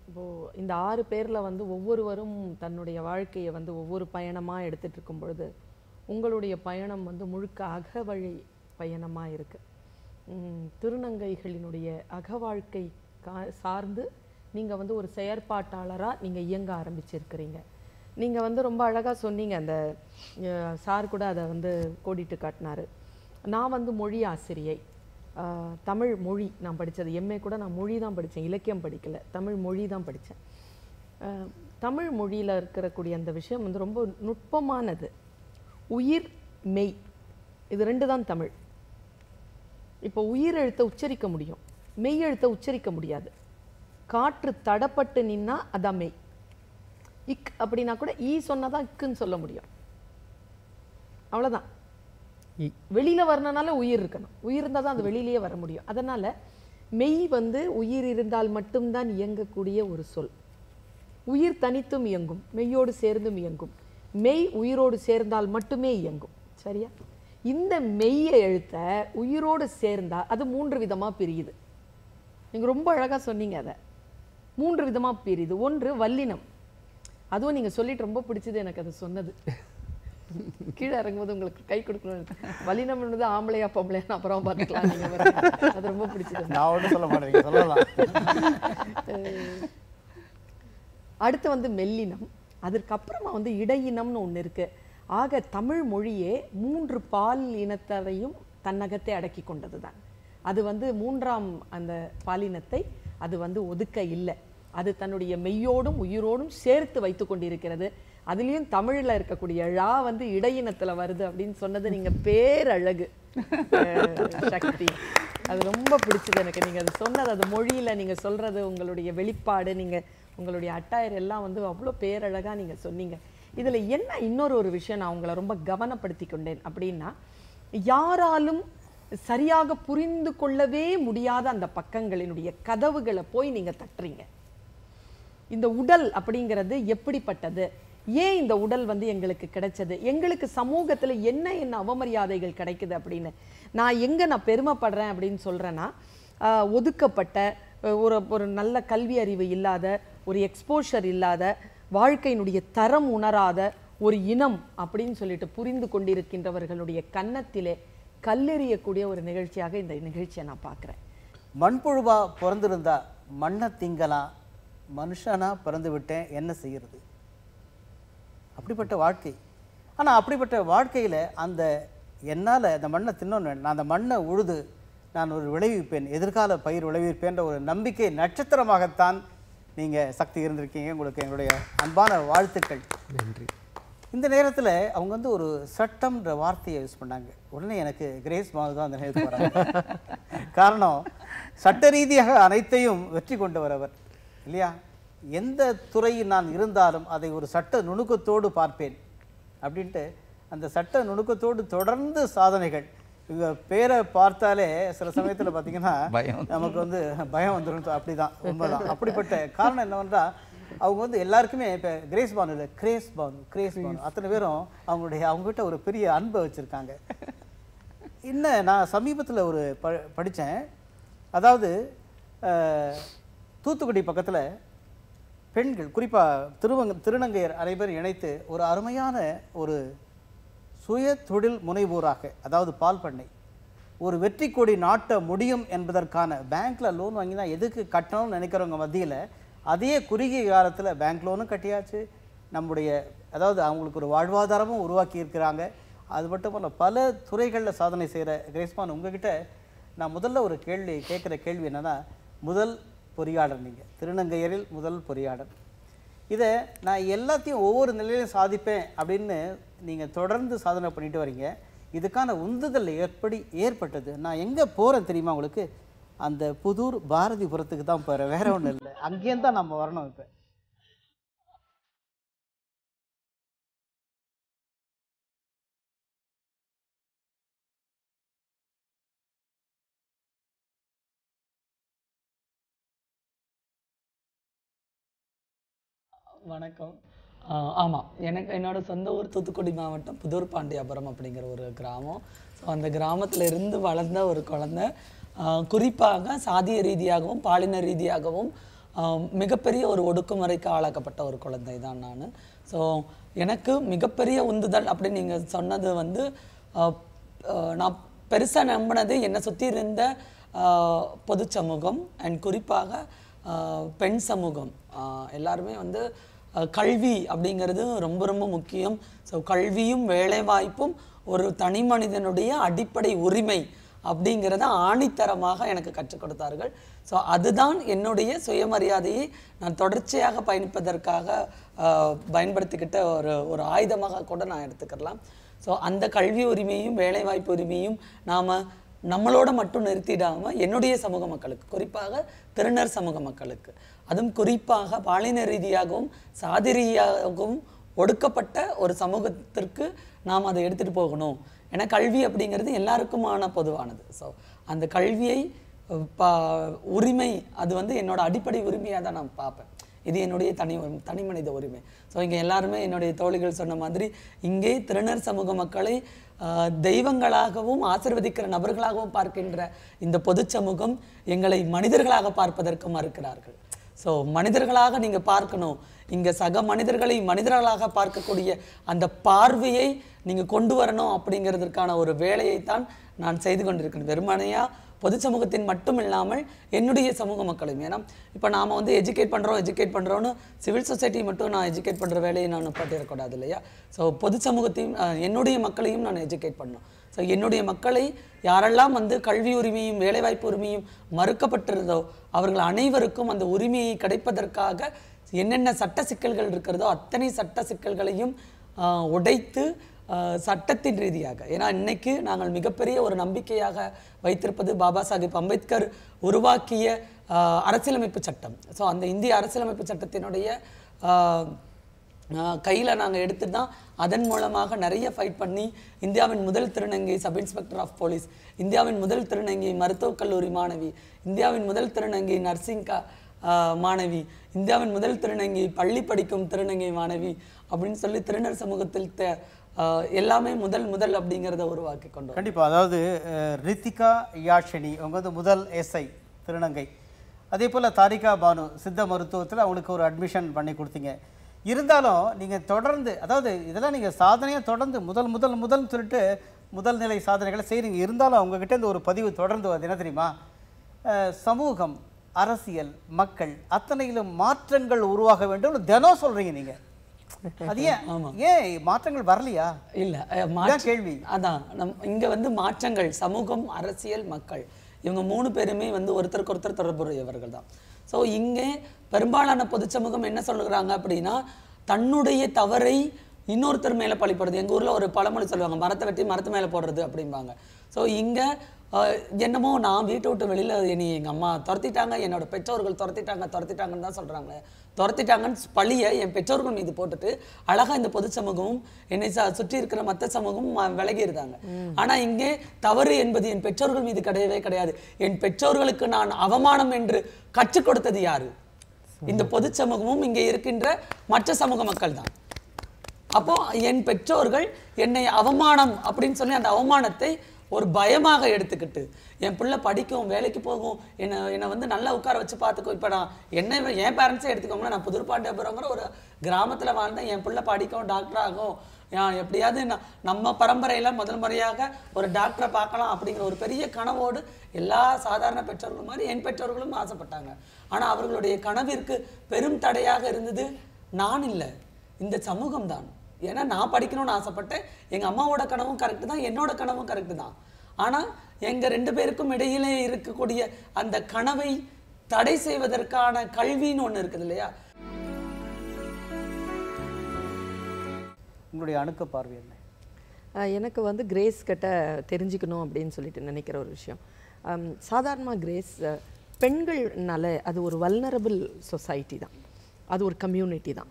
இப்போது இந்த ஆறு பேரில் வந்து ஒவ்வொருவரும் தன்னுடைய வாழ்க்கையை வந்து ஒவ்வொரு பயணமாக எடுத்துகிட்டு இருக்கும் பொழுது உங்களுடைய பயணம் வந்து முழுக்க அக வழி பயணமாக இருக்குது திருநங்கைகளினுடைய அக வாழ்க்கை கா சார்ந்து நீங்கள் வந்து ஒரு செயற்பாட்டாளராக நீங்கள் இயங்க ஆரம்பிச்சிருக்கிறீங்க நீங்கள் வந்து ரொம்ப அழகாக சொன்னீங்க அந்த சார் கூட அதை வந்து கோடிட்டு காட்டினார் நான் வந்து மொழி ஆசிரியை தமிழ் மொழி நான் படித்தது எம்ஏ கூட நான் மொழி தான் படித்தேன் இலக்கியம் படிக்கலை தமிழ் மொழி தான் படித்தேன் தமிழ் மொழியில் இருக்கிறக்கூடிய அந்த விஷயம் வந்து ரொம்ப நுட்பமானது உயிர் மெய் இது ரெண்டு தான் தமிழ் இப்போ உயிர் எழுத்தை உச்சரிக்க முடியும் மெய் எழுத்தை உச்சரிக்க முடியாது காற்று தடப்பட்டு நின்னா அதான் மெய் இக் அப்படின்னா கூட ஈ சொன்னால் தான் இக்குன்னு சொல்ல முடியும் அவ்வளோதான் வெளியில் வரணுனால உயிர் இருக்கணும் உயிர் இருந்தால் தான் அது வெளியிலேயே வர முடியும் அதனால் மெய் வந்து உயிர் இருந்தால் மட்டும்தான் இயங்கக்கூடிய ஒரு சொல் உயிர் தனித்தும் இயங்கும் மெய்யோடு சேர்ந்தும் இயங்கும் மெய் உயிரோடு சேர்ந்தால் மட்டுமே இயங்கும் சரியா இந்த மெய்யை எழுத்த உயிரோடு சேர்ந்தால் அது மூன்று விதமாக பிரியுது நீங்கள் ரொம்ப அழகாக சொன்னீங்க அதை மூன்று விதமாக பிரியுது ஒன்று வல்லினம் அதுவும் நீங்கள் சொல்லிட்டு ரொம்ப பிடிச்சது எனக்கு அது சொன்னது கீழே இறங்கும்போது உங்களுக்கு கை கொடுக்கணும் வலினம் என்னது ஆம்பளையா பொம்பளையான்னு அப்புறம் பார்த்துக்கலாம் நீங்கள் அது ரொம்ப பிடிச்சது அடுத்து வந்து மெல்லினம் அதற்கப்புறமா வந்து இடையினம்னு ஒன்று இருக்குது ஆக தமிழ் மொழியே மூன்று பால் இனத்தரையும் தன்னகத்தை அடக்கி கொண்டது தான் அது வந்து மூன்றாம் அந்த பாலினத்தை அது வந்து ஒதுக்க இல்லை அது தன்னுடைய மெய்யோடும் உயிரோடும் சேர்த்து வைத்து கொண்டிருக்கிறது அதுலேயும் தமிழில் இருக்கக்கூடிய ழா வந்து இடையினத்தில் வருது அப்படின்னு சொன்னது நீங்கள் பேரழகு சக்தி அது ரொம்ப பிடிச்சது எனக்கு நீங்கள் அது சொன்னது அது மொழியில் நீங்கள் சொல்கிறது உங்களுடைய வெளிப்பாடு நீங்கள் உங்களுடைய அட்டையர் எல்லாம் வந்து அவ்வளோ பேரழகாக நீங்கள் சொன்னீங்க இதில் என்ன இன்னொரு ஒரு விஷயம் நான் உங்களை ரொம்ப கவனப்படுத்தி கொண்டேன் அப்படின்னா யாராலும் சரியாக புரிந்து கொள்ளவே முடியாத அந்த பக்கங்களினுடைய கதவுகளை போய் நீங்கள் தட்டுறீங்க இந்த உடல் அப்படிங்கிறது எப்படிப்பட்டது ஏன் இந்த உடல் வந்து எங்களுக்கு கிடைச்சது எங்களுக்கு சமூகத்தில் என்ன என்ன அவமரியாதைகள் கிடைக்குது அப்படின்னு நான் எங்கே நான் பெருமைப்படுறேன் அப்படின்னு சொல்கிறேன்னா ஒதுக்கப்பட்ட ஒரு ஒரு நல்ல கல்வி அறிவு இல்லாத ஒரு எக்ஸ்போஷர் இல்லாத வாழ்க்கையினுடைய தரம் உணராத ஒரு இனம் அப்படின்னு சொல்லிட்டு புரிந்து கொண்டிருக்கின்றவர்களுடைய கன்னத்திலே கல்லெறியக்கூடிய ஒரு நிகழ்ச்சியாக இந்த நிகழ்ச்சியை நான் பார்க்குறேன் மண்புழுவா பிறந்திருந்தா மண்ணை திங்கலாம் மனுஷனா பிறந்து விட்டேன் என்ன செய்கிறது அப்படிப்பட்ட வாழ்க்கை ஆனால் அப்படிப்பட்ட வாழ்க்கையில் அந்த என்னால் அந்த மண்ணை தின்னோன்னு நான் அந்த மண்ணை உழுது நான் ஒரு விளைவிப்பேன் எதிர்கால பயிர் விளைவிப்பேன்ற ஒரு நம்பிக்கை நட்சத்திரமாகத்தான் நீங்கள் சக்தி இருந்திருக்கீங்க உங்களுக்கு எங்களுடைய அன்பான வாழ்த்துக்கள் நன்றி இந்த நேரத்தில் அவங்க வந்து ஒரு சட்டம்ன்ற வார்த்தையை யூஸ் பண்ணாங்க உடனே எனக்கு கிரேஸ் மாவு தான் அந்த நேரத்தில் காரணம் சட்ட ரீதியாக அனைத்தையும் வெற்றி கொண்டு வரவர் இல்லையா எந்த துறையில் நான் இருந்தாலும் அதை ஒரு சட்ட நுணுக்கத்தோடு பார்ப்பேன் அப்படின்ட்டு அந்த சட்ட நுணுக்கத்தோடு தொடர்ந்து சாதனைகள் இந்த பேரை பார்த்தாலே சில சமயத்தில் பார்த்தீங்கன்னா நமக்கு வந்து பயம் வந்துடும் அப்படிதான் உண்மைதான் அப்படிப்பட்ட காரணம் என்னவென்றால் அவங்க வந்து எல்லாருக்குமே இப்போ கிரேஸ் பானு இல்லை கிரேஸ் பான் கிரேஸ் பானு அத்தனை பேரும் அவங்களுடைய அவங்ககிட்ட ஒரு பெரிய அன்பை வச்சுருக்காங்க இன்னும் நான் சமீபத்தில் ஒரு ப படித்தேன் அதாவது தூத்துக்குடி பக்கத்தில் பெண்கள் குறிப்பாக திருவங்க திருநங்கையர் அனைவரும் இணைத்து ஒரு அருமையான ஒரு சுய தொழில் முனைவோராக அதாவது பால் பண்ணை ஒரு வெற்றி கொடி நாட்ட முடியும் என்பதற்கான பேங்க்கில் லோன் வாங்கி தான் எதுக்கு கட்டணும்னு நினைக்கிறவங்க மத்தியில் அதே குறுகிய காலத்தில் பேங்க் லோனும் கட்டியாச்சு நம்முடைய அதாவது அவங்களுக்கு ஒரு வாழ்வாதாரமும் உருவாக்கி இருக்கிறாங்க அது மட்டும் போல் பல துறைகளில் சாதனை செய்கிற கிரேஸ்மான் உங்ககிட்ட நான் முதல்ல ஒரு கேள்வி கேட்குற கேள்வி என்னென்னா முதல் பொறியாளர் நீங்கள் திருநங்கையரில் முதல் பொறியாளர் இதை நான் எல்லாத்தையும் ஒவ்வொரு நிலையிலையும் சாதிப்பேன் அப்படின்னு நீங்கள் தொடர்ந்து சாதனை பண்ணிட்டு வரீங்க இதுக்கான உந்துதல் எப்படி ஏற்பட்டது நான் எங்கே போகிறேன் தெரியுமா உங்களுக்கு அந்த புதூர் பாரதிபுரத்துக்கு தான் போகிறேன் வேற ஒன்றும் இல்லை அங்கேயும் தான் நம்ம வரணும் இப்போ வணக்கம் ஆமாம் எனக்கு என்னோடய சொந்த ஊர் தூத்துக்குடி மாவட்டம் புதூர் பாண்டியாபுரம் அப்படிங்கிற ஒரு கிராமம் ஸோ அந்த கிராமத்தில் இருந்து வளர்ந்த ஒரு குழந்த குறிப்பாக சாதிய ரீதியாகவும் பாலின ரீதியாகவும் மிகப்பெரிய ஒரு ஒடுக்குமுறைக்கு ஆளாக்கப்பட்ட ஒரு குழந்தை தான் நான் ஸோ எனக்கு மிகப்பெரிய உந்துதல் அப்படின்னு நீங்கள் சொன்னது வந்து நான் பெருசாக நம்பினது என்னை சுற்றி இருந்த பொது சமூகம் அண்ட் குறிப்பாக பெண் சமூகம் எல்லாருமே வந்து கல்வி அப்படிங்கிறது ரொம்ப ரொம்ப முக்கியம் ஸோ கல்வியும் வேலைவாய்ப்பும் ஒரு தனி மனிதனுடைய அடிப்படை உரிமை அப்படிங்கிறத ஆணித்தரமாக எனக்கு கற்றுக் கொடுத்தார்கள் ஸோ அதுதான் என்னுடைய சுயமரியாதையை நான் தொடர்ச்சியாக பயணிப்பதற்காக பயன்படுத்திக்கிட்ட ஒரு ஒரு ஆயுதமாக கூட நான் எடுத்துக்கலாம் ஸோ அந்த கல்வி உரிமையும் வேலைவாய்ப்பு உரிமையும் நாம் நம்மளோட மட்டும் நிறுத்திடாமல் என்னுடைய சமூக மக்களுக்கு குறிப்பாக திருநர் சமூக மக்களுக்கு அதுவும் குறிப்பாக பாலின ரீதியாகவும் சாதி ரீதியாகவும் ஒடுக்கப்பட்ட ஒரு சமூகத்திற்கு நாம் அதை எடுத்துகிட்டு போகணும் ஏன்னா கல்வி அப்படிங்கிறது எல்லாருக்குமான பொதுவானது ஸோ அந்த கல்வியை பா உரிமை அது வந்து என்னோட அடிப்படை உரிமையாக தான் நான் பார்ப்பேன் இது என்னுடைய தனி தனி மனித உரிமை ஸோ இங்கே எல்லாருமே என்னுடைய தோழிகள் சொன்ன மாதிரி இங்கே திருநர் சமூக மக்களை தெய்வங்களாகவும் ஆசிர்வதிக்கிற நபர்களாகவும் பார்க்கின்ற இந்த பொது சமூகம் எங்களை மனிதர்களாக பார்ப்பதற்கு மறுக்கிறார்கள் ஸோ மனிதர்களாக நீங்கள் பார்க்கணும் இங்கே சக மனிதர்களை மனிதர்களாக பார்க்கக்கூடிய அந்த பார்வையை நீங்கள் கொண்டு வரணும் அப்படிங்கிறதுக்கான ஒரு வேலையைத்தான் நான் செய்து கொண்டிருக்கிறேன் வெறுமனையாக பொது சமூகத்தின் மட்டும் இல்லாமல் என்னுடைய சமூக மக்களும் ஏன்னா இப்போ நாம் வந்து எஜுகேட் பண்ணுறோம் எஜுகேட் பண்ணுறோன்னு சிவில் சொசைட்டி மட்டும் நான் எஜுகேட் பண்ணுற வேலையை நான் பட்டிருக்கூடாது இல்லையா ஸோ பொது சமூகத்தையும் என்னுடைய மக்களையும் நான் எஜுகேட் பண்ணணும் ஸோ என்னுடைய மக்களை யாரெல்லாம் வந்து கல்வி உரிமையும் வேலைவாய்ப்பு உரிமையும் மறுக்கப்பட்டிருந்தோ அவர்கள் அனைவருக்கும் அந்த உரிமையை கிடைப்பதற்காக என்னென்ன சட்ட சிக்கல்கள் இருக்கிறதோ அத்தனை சட்ட சிக்கல்களையும் உடைத்து சட்டத்தின் ரீதியாக ஏன்னா இன்னைக்கு நாங்கள் மிகப்பெரிய ஒரு நம்பிக்கையாக வைத்திருப்பது பாபா சாஹிப் அம்பேத்கர் உருவாக்கிய அரசியலமைப்பு சட்டம் ஸோ அந்த இந்திய அரசியலமைப்பு சட்டத்தினுடைய கையில் நாங்கள் எடுத்து தான் அதன் மூலமாக நிறைய ஃபைட் பண்ணி இந்தியாவின் முதல் திருநங்கை சப் இன்ஸ்பெக்டர் ஆஃப் போலீஸ் இந்தியாவின் முதல் திருநங்கை மருத்துவக் கல்லூரி மாணவி இந்தியாவின் முதல் திருநங்கை நர்சிங் க மாணவி இந்தியாவின் முதல் திருநங்கை பள்ளி படிக்கும் திருநங்கை மாணவி அப்படின்னு சொல்லி திருநர் சமூகத்தில் த எல்லாமே முதல் முதல் அப்படிங்கிறத உருவாக்கி கொண்டு கண்டிப்பாக அதாவது ரித்திகா யாஷினி அவங்க வந்து முதல் எஸ்ஐ திருநங்கை அதே போல் தாரிகா பானு சித்த மருத்துவத்தில் அவங்களுக்கு ஒரு அட்மிஷன் பண்ணி கொடுத்தீங்க இருந்தாலும் நீங்கள் தொடர்ந்து அதாவது இதெல்லாம் நீங்கள் சாதனையாக தொடர்ந்து முதல் முதல் முதல் சொல்லிட்டு முதல் நிலை சாதனைகளை செய்கிறீங்க இருந்தாலும் அவங்கக்கிட்ட இந்த ஒரு பதிவு தொடர்ந்து வருது என்ன தெரியுமா சமூகம் அரசியல் மக்கள் அத்தனையிலும் மாற்றங்கள் உருவாக வேண்டும் தினம் சொல்கிறீங்க நீங்கள் அது ஏன் ஏன் மாற்றங்கள் வரலையா இல்லை கேள்வி அதான் நம் இங்கே வந்து மாற்றங்கள் சமூகம் அரசியல் மக்கள் இவங்க மூணு பேருமே வந்து ஒருத்தருக்கு ஒருத்தர் தொடர்புடையவர்கள் தான் ஸோ இங்கே பெரும்பாலான பொது சமூகம் என்ன சொல்லுகிறாங்க அப்படின்னா தன்னுடைய தவறை இன்னொருத்தர் மேலே பழிப்படுறது எங்கள் ஊரில் ஒரு பழமொழி சொல்லுவாங்க மரத்தை வெட்டி மரத்து மேலே போடுறது அப்படிம்பாங்க ஸோ இங்கே என்னமோ நான் வீட்டை விட்டு வெளியில் இனி எங்கள் அம்மா துரத்திட்டாங்க என்னோடய பெற்றோர்கள் துரத்திட்டாங்க துரத்திட்டாங்கன்னு தான் சொல்கிறாங்க துரத்திட்டாங்கன்னு பழியை என் பெற்றோர்கள் மீது போட்டுட்டு அழகாக இந்த பொது சமூகமும் என்னை சுற்றி இருக்கிற மற்ற சமூகமும் விலகிடுதாங்க ஆனால் இங்கே தவறு என்பது என் பெற்றோர்கள் மீது கிடையவே கிடையாது என் பெற்றோர்களுக்கு நான் அவமானம் என்று கற்றுக் கொடுத்தது யாரு இந்த பொது சமூகமும் இங்கே இருக்கின்ற மற்ற சமூக மக்கள் தான் அப்போ என் பெற்றோர்கள் என்னை அவமானம் அப்படின்னு சொல்லி அந்த அவமானத்தை ஒரு பயமாக எடுத்துக்கிட்டு என் பிள்ளை படிக்கும் வேலைக்கு போகும் என்னை என்னை வந்து நல்லா உட்கார வச்சு பார்த்துக்கும் இப்போ நான் என்ன என் பேரண்ட்ஸே எடுத்துக்கோங்களேன் நான் புதுர்பாண்டியபுரங்கிற ஒரு கிராமத்தில் வாழ்ந்தேன் என் பிள்ளை படிக்கும் டாக்டர் ஆகும் எப்படியாவது நம்ம பரம்பரையில் முதல் முறையாக ஒரு டாக்டரை பார்க்கலாம் அப்படிங்கிற ஒரு பெரிய கனவோடு எல்லா சாதாரண பெற்றோர்களும் மாதிரி என் பெற்றோர்களும் ஆசைப்பட்டாங்க ஆனால் அவர்களுடைய கனவிற்கு பெரும் தடையாக இருந்தது நான் இல்லை இந்த சமூகம் தான் ஏன்னா நான் படிக்கணும்னு ஆசைப்பட்டேன் எங்கள் அம்மாவோட கனவும் கரெக்டு தான் என்னோட கனவும் கரெக்டு தான் ஆனால் எங்கள் ரெண்டு பேருக்கும் இடையிலே இருக்கக்கூடிய அந்த கனவை தடை செய்வதற்கான கல்வின்னு ஒன்று இருக்குது இல்லையா உங்களுடைய அணுக்க பார்வை என்ன எனக்கு வந்து கிரேஸ் கிட்ட தெரிஞ்சுக்கணும் அப்படின்னு சொல்லிட்டு நினைக்கிற ஒரு விஷயம் சாதாரணமாக கிரேஸ் பெண்கள்னால அது ஒரு வல்னரபிள் சொசைட்டி தான் அது ஒரு கம்யூனிட்டி தான்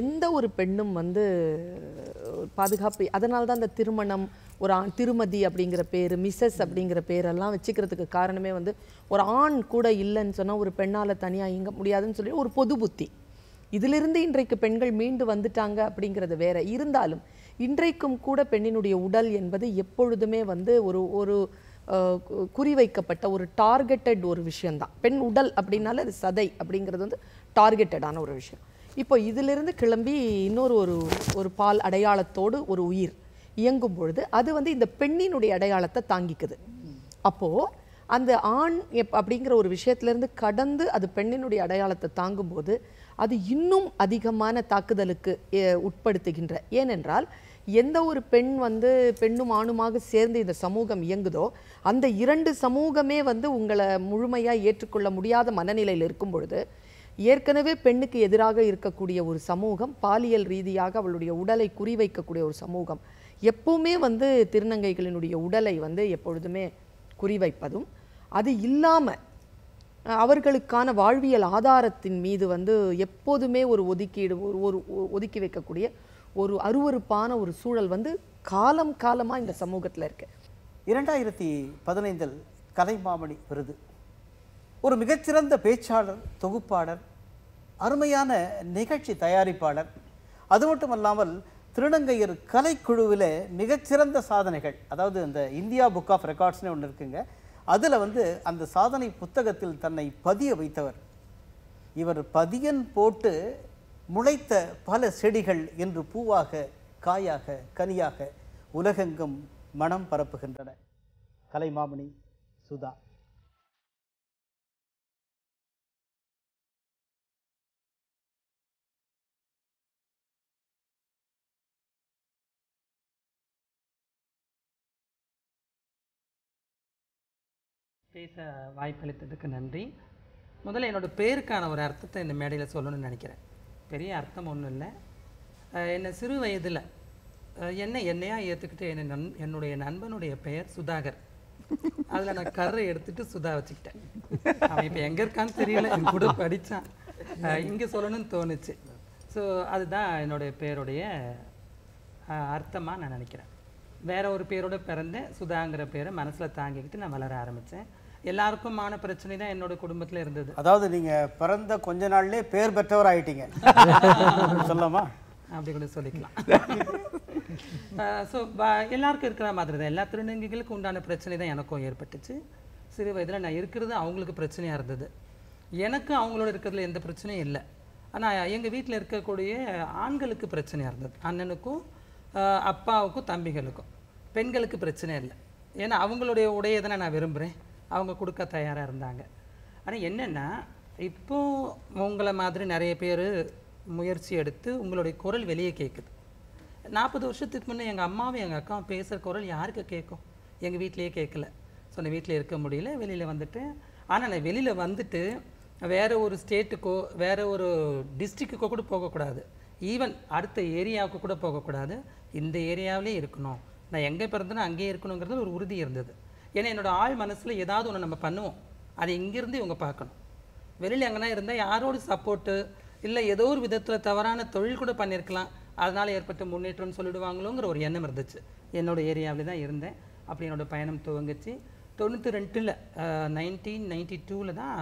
எந்த ஒரு பெண்ணும் வந்து பாதுகாப்பு அதனால தான் இந்த திருமணம் ஒரு ஆண் திருமதி அப்படிங்கிற பேர் மிஸ்ஸஸ் அப்படிங்கிற பேரெல்லாம் வச்சுக்கிறதுக்கு காரணமே வந்து ஒரு ஆண் கூட இல்லைன்னு சொன்னால் ஒரு பெண்ணால் தனியாக இயங்க முடியாதுன்னு சொல்லி ஒரு பொது புத்தி இதிலிருந்து இன்றைக்கு பெண்கள் மீண்டு வந்துட்டாங்க அப்படிங்கிறது வேற இருந்தாலும் இன்றைக்கும் கூட பெண்ணினுடைய உடல் என்பது எப்பொழுதுமே வந்து ஒரு ஒரு குறிவைக்கப்பட்ட ஒரு டார்கெட்டட் ஒரு விஷயந்தான் பெண் உடல் அப்படின்னால அது சதை அப்படிங்கிறது வந்து டார்கெட்டடான ஒரு விஷயம் இப்போ இதிலிருந்து கிளம்பி இன்னொரு ஒரு ஒரு பால் அடையாளத்தோடு ஒரு உயிர் இயங்கும் பொழுது அது வந்து இந்த பெண்ணினுடைய அடையாளத்தை தாங்கிக்குது அப்போது அந்த ஆண் எப் அப்படிங்கிற ஒரு விஷயத்துலேருந்து கடந்து அது பெண்ணினுடைய அடையாளத்தை தாங்கும்போது அது இன்னும் அதிகமான தாக்குதலுக்கு உட்படுத்துகின்ற ஏனென்றால் எந்த ஒரு பெண் வந்து பெண்ணும் ஆணுமாக சேர்ந்து இந்த சமூகம் இயங்குதோ அந்த இரண்டு சமூகமே வந்து உங்களை முழுமையாக ஏற்றுக்கொள்ள முடியாத மனநிலையில் இருக்கும் பொழுது ஏற்கனவே பெண்ணுக்கு எதிராக இருக்கக்கூடிய ஒரு சமூகம் பாலியல் ரீதியாக அவளுடைய உடலை குறிவைக்கக்கூடிய ஒரு சமூகம் எப்பவுமே வந்து திருநங்கைகளினுடைய உடலை வந்து எப்பொழுதுமே குறிவைப்பதும் அது இல்லாமல் அவர்களுக்கான வாழ்வியல் ஆதாரத்தின் மீது வந்து எப்போதுமே ஒரு ஒதுக்கீடு ஒரு ஒரு ஒதுக்கி வைக்கக்கூடிய ஒரு அருவறுப்பான ஒரு சூழல் வந்து காலம் காலமாக இந்த சமூகத்தில் இருக்கு இரண்டாயிரத்தி பதினைந்தில் கலைமாமணி விருது ஒரு மிகச்சிறந்த பேச்சாளர் தொகுப்பாளர் அருமையான நிகழ்ச்சி தயாரிப்பாளர் அது மட்டுமல்லாமல் திருநங்கையர் கலைக்குழுவில் மிகச்சிறந்த சாதனைகள் அதாவது இந்த இந்தியா புக் ஆஃப் ரெக்கார்ட்ஸ்னு ஒன்று இருக்குங்க அதில் வந்து அந்த சாதனை புத்தகத்தில் தன்னை பதிய வைத்தவர் இவர் பதியன் போட்டு முளைத்த பல செடிகள் என்று பூவாக காயாக கனியாக உலகெங்கும் மனம் பரப்புகின்றன கலைமாமணி சுதா பேச வாய்ப்பளித்ததுக்கு நன்றி முதல்ல என்னோடய பேருக்கான ஒரு அர்த்தத்தை இந்த மேடையில் சொல்லணும்னு நினைக்கிறேன் பெரிய அர்த்தம் ஒன்றும் இல்லை என்னை சிறு வயதில் என்னை என்னையாக ஏற்றுக்கிட்டு என்னை நன் என்னுடைய நண்பனுடைய பெயர் சுதாகர் அதில் நான் கரை எடுத்துகிட்டு சுதா வச்சுக்கிட்டேன் அவன் இப்போ எங்கே இருக்கான்னு தெரியல என் கூட படித்தான் இங்கே சொல்லணும்னு தோணுச்சு ஸோ அதுதான் என்னுடைய பேருடைய அர்த்தமாக நான் நினைக்கிறேன் வேற ஒரு பேரோட பிறந்தேன் சுதாங்கிற பேரை மனசில் தாங்கிக்கிட்டு நான் வளர ஆரம்பித்தேன் எல்லாருக்குமான பிரச்சனை தான் என்னோட குடும்பத்தில் இருந்தது அதாவது நீங்கள் பிறந்த கொஞ்ச நாள்லேயே பேர் பெற்றவர் ஆயிட்டீங்க சொல்லமா அப்படி கூட சொல்லிக்கலாம் ஸோ எல்லாருக்கும் இருக்கிற மாதிரி தான் எல்லா திருநங்கைகளுக்கும் உண்டான பிரச்சனை தான் எனக்கும் ஏற்பட்டுச்சு சிறு வயதில் நான் இருக்கிறது அவங்களுக்கு பிரச்சனையாக இருந்தது எனக்கு அவங்களோட இருக்கிறதுல எந்த பிரச்சனையும் இல்லை ஆனால் எங்கள் வீட்டில் இருக்கக்கூடிய ஆண்களுக்கு பிரச்சனையாக இருந்தது அண்ணனுக்கும் அப்பாவுக்கும் தம்பிகளுக்கும் பெண்களுக்கு பிரச்சனை இல்லை ஏன்னா அவங்களுடைய உடையை தானே நான் விரும்புகிறேன் அவங்க கொடுக்க தயாராக இருந்தாங்க ஆனால் என்னென்னா இப்போது உங்களை மாதிரி நிறைய பேர் முயற்சி எடுத்து உங்களுடைய குரல் வெளியே கேட்குது நாற்பது வருஷத்துக்கு முன்னே எங்கள் அம்மாவும் எங்கள் அக்காவும் பேசுகிற குரல் யாருக்கு கேட்கும் எங்கள் வீட்லேயே கேட்கல ஸோ வீட்டில் இருக்க முடியல வெளியில் வந்துட்டு ஆனால் நான் வெளியில் வந்துட்டு வேறு ஒரு ஸ்டேட்டுக்கோ வேறு ஒரு டிஸ்ட்ரிக்குக்கோ கூட போகக்கூடாது ஈவன் அடுத்த ஏரியாவுக்கு கூட போகக்கூடாது இந்த ஏரியாவிலே இருக்கணும் நான் எங்கே பிறந்தனோ அங்கேயே இருக்கணுங்கிறது ஒரு உறுதி இருந்தது ஏன்னா என்னோடய ஆள் மனசில் ஏதாவது ஒன்று நம்ம பண்ணுவோம் அதை இங்கேருந்து இவங்க பார்க்கணும் வெளியில் எங்கன்னா இருந்தால் யாரோட சப்போர்ட்டு இல்லை ஏதோ ஒரு விதத்தில் தவறான தொழில் கூட பண்ணியிருக்கலாம் அதனால் ஏற்பட்ட முன்னேற்றம்னு சொல்லிடுவாங்களோங்கிற ஒரு எண்ணம் இருந்துச்சு என்னோடய ஏரியாவில் தான் இருந்தேன் அப்படி என்னோடய பயணம் துவங்கிச்சு தொண்ணூற்றி ரெண்டில் நைன்டீன் நைன்டி டூவில் தான்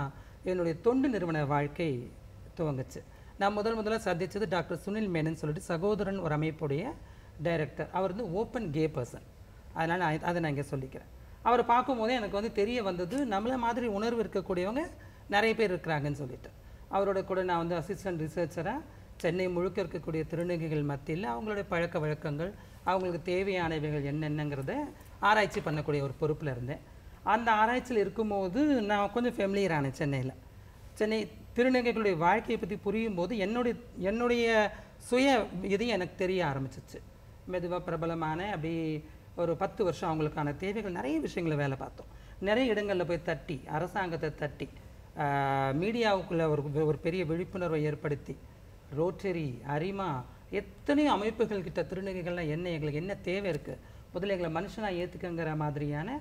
என்னுடைய தொண்டு நிறுவன வாழ்க்கை துவங்குச்சு நான் முதல் முதல்ல சந்தித்தது டாக்டர் சுனில் மேனன் சொல்லிட்டு சகோதரன் ஒரு அமைப்புடைய டைரக்டர் அவர் வந்து ஓப்பன் கே பர்சன் அதனால் நான் அதை நான் இங்கே சொல்லிக்கிறேன் அவரை பார்க்கும்போதே எனக்கு வந்து தெரிய வந்தது நம்மளை மாதிரி உணர்வு இருக்கக்கூடியவங்க நிறைய பேர் இருக்கிறாங்கன்னு சொல்லிட்டு அவரோட கூட நான் வந்து அசிஸ்டன்ட் ரிசர்ச்சராக சென்னை முழுக்க இருக்கக்கூடிய திருநங்கைகள் மத்தியில் அவங்களுடைய பழக்க வழக்கங்கள் அவங்களுக்கு தேவையானவைகள் என்னென்னங்கிறத ஆராய்ச்சி பண்ணக்கூடிய ஒரு பொறுப்பில் இருந்தேன் அந்த ஆராய்ச்சியில் இருக்கும்போது நான் கொஞ்சம் ஃபெமிலியர் ஆனேன் சென்னையில் சென்னை திருநங்கைகளுடைய வாழ்க்கையை பற்றி புரியும் போது என்னுடைய என்னுடைய சுய இதையும் எனக்கு தெரிய ஆரம்பிச்சிச்சு மெதுவாக பிரபலமான அப்படி ஒரு பத்து வருஷம் அவங்களுக்கான தேவைகள் நிறைய விஷயங்களை வேலை பார்த்தோம் நிறைய இடங்களில் போய் தட்டி அரசாங்கத்தை தட்டி மீடியாவுக்குள்ளே ஒரு ஒரு பெரிய விழிப்புணர்வை ஏற்படுத்தி ரோட்டரி அரிமா எத்தனையோ அமைப்புகள் கிட்ட திருநங்கைகள்லாம் என்ன எங்களுக்கு என்ன தேவை இருக்குது முதல்ல எங்களை மனுஷனாக ஏற்றுக்கங்கிற மாதிரியான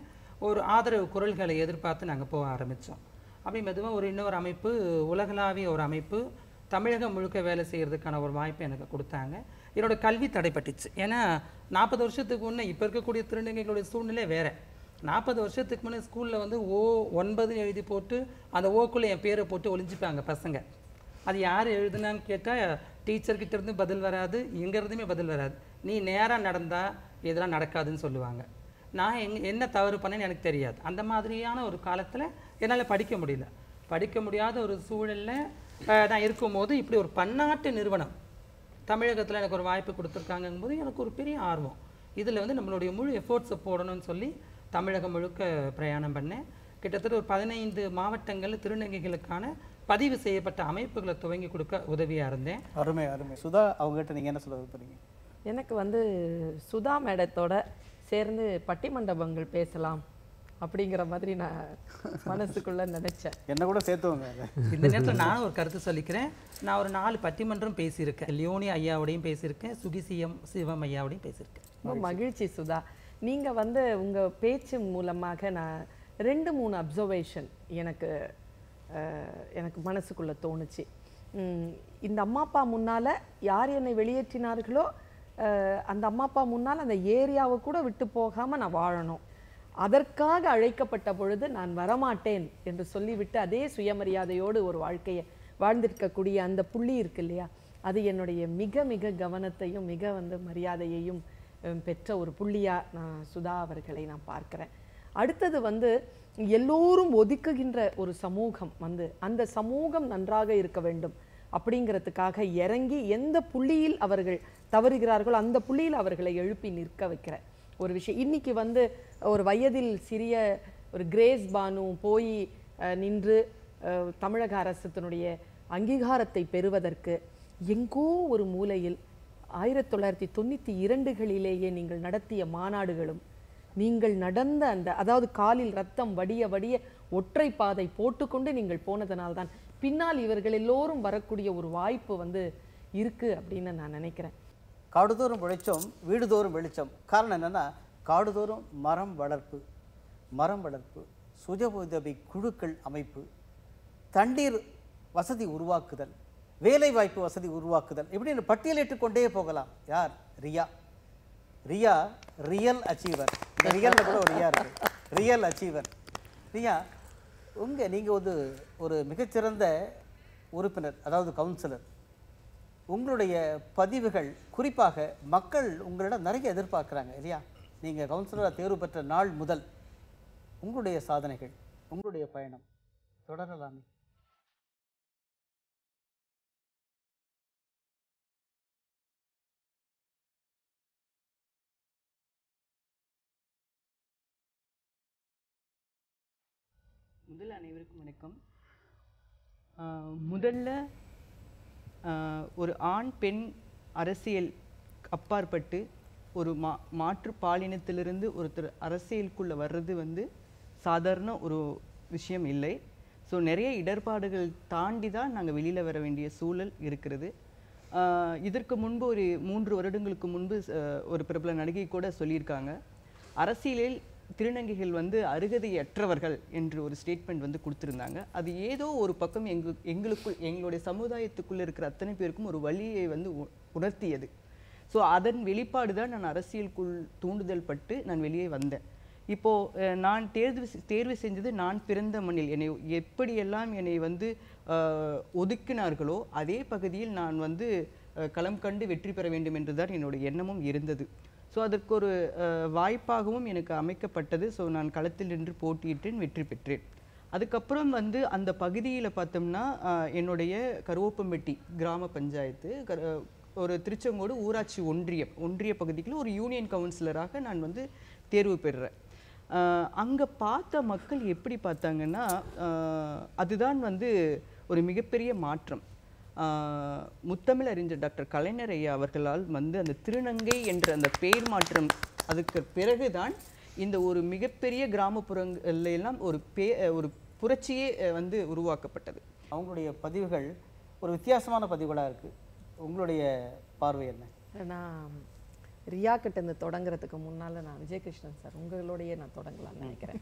ஒரு ஆதரவு குரல்களை எதிர்பார்த்து நாங்கள் போக ஆரம்பித்தோம் அப்படி மெதுவாக ஒரு இன்னொரு அமைப்பு உலகளாவிய ஒரு அமைப்பு தமிழகம் முழுக்க வேலை செய்கிறதுக்கான ஒரு வாய்ப்பை எனக்கு கொடுத்தாங்க என்னோடய கல்வி தடைப்பட்டுச்சு ஏன்னா நாற்பது வருஷத்துக்கு முன்னே இப்போ இருக்கக்கூடிய திருநங்கைகளுடைய சூழ்நிலை வேறு நாற்பது வருஷத்துக்கு முன்னே ஸ்கூலில் வந்து ஓ ஒன்பதுன்னு எழுதி போட்டு அந்த ஓக்குள்ளே என் பேரை போட்டு ஒழிஞ்சிப்பாங்க பசங்க அது யார் எழுதுனான்னு கேட்டால் டீச்சர்கிட்ட இருந்து பதில் வராது எங்கேருந்துமே பதில் வராது நீ நேராக நடந்தால் இதெல்லாம் நடக்காதுன்னு சொல்லுவாங்க நான் எங் என்ன தவறு பண்ணேன்னு எனக்கு தெரியாது அந்த மாதிரியான ஒரு காலத்தில் என்னால் படிக்க முடியல படிக்க முடியாத ஒரு சூழலில் நான் இருக்கும்போது இப்படி ஒரு பன்னாட்டு நிறுவனம் தமிழகத்தில் எனக்கு ஒரு வாய்ப்பு கொடுத்துருக்காங்கும் போது எனக்கு ஒரு பெரிய ஆர்வம் இதில் வந்து நம்மளுடைய முழு எஃபோர்ட்ஸை போடணும்னு சொல்லி தமிழகம் முழுக்க பிரயாணம் பண்ணேன் கிட்டத்தட்ட ஒரு பதினைந்து மாவட்டங்களில் திருநங்கைகளுக்கான பதிவு செய்யப்பட்ட அமைப்புகளை துவங்கி கொடுக்க உதவியாக இருந்தேன் அருமை அருமை சுதா அவங்ககிட்ட நீங்கள் என்ன சொல்ல போகிறீங்க எனக்கு வந்து சுதா மேடத்தோட சேர்ந்து பட்டிமண்டபங்கள் பேசலாம் அப்படிங்கிற மாதிரி நான் மனசுக்குள்ளே நினச்சேன் என்ன கூட சேர்த்துவங்க இந்த நேரத்தில் நானும் ஒரு கருத்து சொல்லிக்கிறேன் நான் ஒரு நாலு பட்டிமன்றம் பேசியிருக்கேன் லியோனி ஐயாவோடையும் பேசியிருக்கேன் சுகி சிஎம் சிவம் ஐயாவோடையும் பேசியிருக்கேன் ரொம்ப மகிழ்ச்சி சுதா நீங்கள் வந்து உங்கள் பேச்சு மூலமாக நான் ரெண்டு மூணு அப்சர்வேஷன் எனக்கு எனக்கு மனசுக்குள்ளே தோணுச்சு இந்த அம்மா அப்பா முன்னால் யார் என்னை வெளியேற்றினார்களோ அந்த அம்மா அப்பா முன்னால் அந்த ஏரியாவை கூட விட்டு போகாமல் நான் வாழணும் அதற்காக அழைக்கப்பட்ட பொழுது நான் வரமாட்டேன் என்று சொல்லிவிட்டு அதே சுயமரியாதையோடு ஒரு வாழ்க்கையை வாழ்ந்திருக்கக்கூடிய அந்த புள்ளி இருக்கு இல்லையா அது என்னுடைய மிக மிக கவனத்தையும் மிக வந்து மரியாதையையும் பெற்ற ஒரு புள்ளியாக நான் சுதா அவர்களை நான் பார்க்குறேன் அடுத்தது வந்து எல்லோரும் ஒதுக்குகின்ற ஒரு சமூகம் வந்து அந்த சமூகம் நன்றாக இருக்க வேண்டும் அப்படிங்கிறதுக்காக இறங்கி எந்த புள்ளியில் அவர்கள் தவறுகிறார்களோ அந்த புள்ளியில் அவர்களை எழுப்பி நிற்க வைக்கிறேன் ஒரு விஷயம் இன்றைக்கி வந்து ஒரு வயதில் சிறிய ஒரு கிரேஸ் பானு போய் நின்று தமிழக அரசத்தினுடைய அங்கீகாரத்தை பெறுவதற்கு எங்கோ ஒரு மூலையில் ஆயிரத்தி தொள்ளாயிரத்தி தொண்ணூற்றி இரண்டுகளிலேயே நீங்கள் நடத்திய மாநாடுகளும் நீங்கள் நடந்த அந்த அதாவது காலில் ரத்தம் வடிய வடிய ஒற்றை பாதை போட்டுக்கொண்டு நீங்கள் போனதனால்தான் பின்னால் இவர்கள் எல்லோரும் வரக்கூடிய ஒரு வாய்ப்பு வந்து இருக்குது அப்படின்னு நான் நினைக்கிறேன் காடுதோறும் வெளிச்சம் வீடுதோறும் வெளிச்சம் காரணம் என்னென்னா காடுதோறும் மரம் வளர்ப்பு மரம் வளர்ப்பு சுய உதவி குழுக்கள் அமைப்பு தண்ணீர் வசதி உருவாக்குதல் வேலை வாய்ப்பு வசதி உருவாக்குதல் இப்படின்னு பட்டியலிட்டு கொண்டே போகலாம் யார் ரியா ரியா ரியல் அச்சீவர் இந்த ரியலில் கூட ஒரு ரியா இருக்கு ரியல் அச்சீவர் ரியா உங்கள் நீங்கள் வந்து ஒரு மிகச்சிறந்த உறுப்பினர் அதாவது கவுன்சிலர் உங்களுடைய பதிவுகள் குறிப்பாக மக்கள் உங்களிடம் நிறைய எதிர்பார்க்குறாங்க இல்லையா நீங்கள் கவுன்சிலராக தேர்வு பெற்ற நாள் முதல் உங்களுடைய சாதனைகள் உங்களுடைய பயணம் தொடரலாமே முதல் அனைவருக்கும் வணக்கம் முதல்ல ஒரு ஆண் பெண் அரசியல் அப்பாற்பட்டு ஒரு மா மாற்று பாலினத்திலிருந்து ஒருத்தர் அரசியலுக்குள்ளே வர்றது வந்து சாதாரண ஒரு விஷயம் இல்லை ஸோ நிறைய இடர்பாடுகள் தாண்டி தான் நாங்கள் வெளியில் வர வேண்டிய சூழல் இருக்கிறது இதற்கு முன்பு ஒரு மூன்று வருடங்களுக்கு முன்பு ஒரு பிரபல நடிகை கூட சொல்லியிருக்காங்க அரசியலில் திருநங்கைகள் வந்து அருகதையற்றவர்கள் என்று ஒரு ஸ்டேட்மெண்ட் வந்து கொடுத்துருந்தாங்க அது ஏதோ ஒரு பக்கம் எங்கு எங்களுக்குள் எங்களுடைய சமுதாயத்துக்குள்ளே இருக்கிற அத்தனை பேருக்கும் ஒரு வழியை வந்து உணர்த்தியது ஸோ அதன் வெளிப்பாடு தான் நான் அரசியலுக்குள் தூண்டுதல் பட்டு நான் வெளியே வந்தேன் இப்போது நான் தேர்வு தேர்வு செஞ்சது நான் பிறந்த மண்ணில் என்னை எப்படியெல்லாம் என்னை வந்து ஒதுக்கினார்களோ அதே பகுதியில் நான் வந்து களம் கண்டு வெற்றி பெற வேண்டும் என்றுதான் என்னோட எண்ணமும் இருந்தது ஸோ அதற்கு ஒரு வாய்ப்பாகவும் எனக்கு அமைக்கப்பட்டது ஸோ நான் களத்தில் நின்று போட்டியிட்டேன் வெற்றி பெற்றேன் அதுக்கப்புறம் வந்து அந்த பகுதியில் பார்த்தோம்னா என்னுடைய கருவப்பம்பட்டி கிராம பஞ்சாயத்து ஒரு திருச்செங்கோடு ஊராட்சி ஒன்றியம் ஒன்றிய பகுதிக்குள்ள ஒரு யூனியன் கவுன்சிலராக நான் வந்து தேர்வு பெறுறேன் அங்கே பார்த்த மக்கள் எப்படி பார்த்தாங்கன்னா அதுதான் வந்து ஒரு மிகப்பெரிய மாற்றம் முத்தமிழ் அறிஞர் டாக்டர் கலைஞர் ஐயா அவர்களால் வந்து அந்த திருநங்கை என்ற அந்த பெயர் மாற்றம் அதுக்கு பிறகுதான் இந்த ஒரு மிகப்பெரிய கிராமப்புறங்கள்ல எல்லாம் ஒரு பே ஒரு புரட்சியே வந்து உருவாக்கப்பட்டது அவங்களுடைய பதிவுகள் ஒரு வித்தியாசமான பதிவுகளாக இருக்குது உங்களுடைய பார்வை என்ன நான் ரியா கிட்ட இந்த தொடங்குறதுக்கு முன்னால் நான் விஜயகிருஷ்ணன் சார் உங்களோடையே நான் தொடங்கலாம்னு நினைக்கிறேன்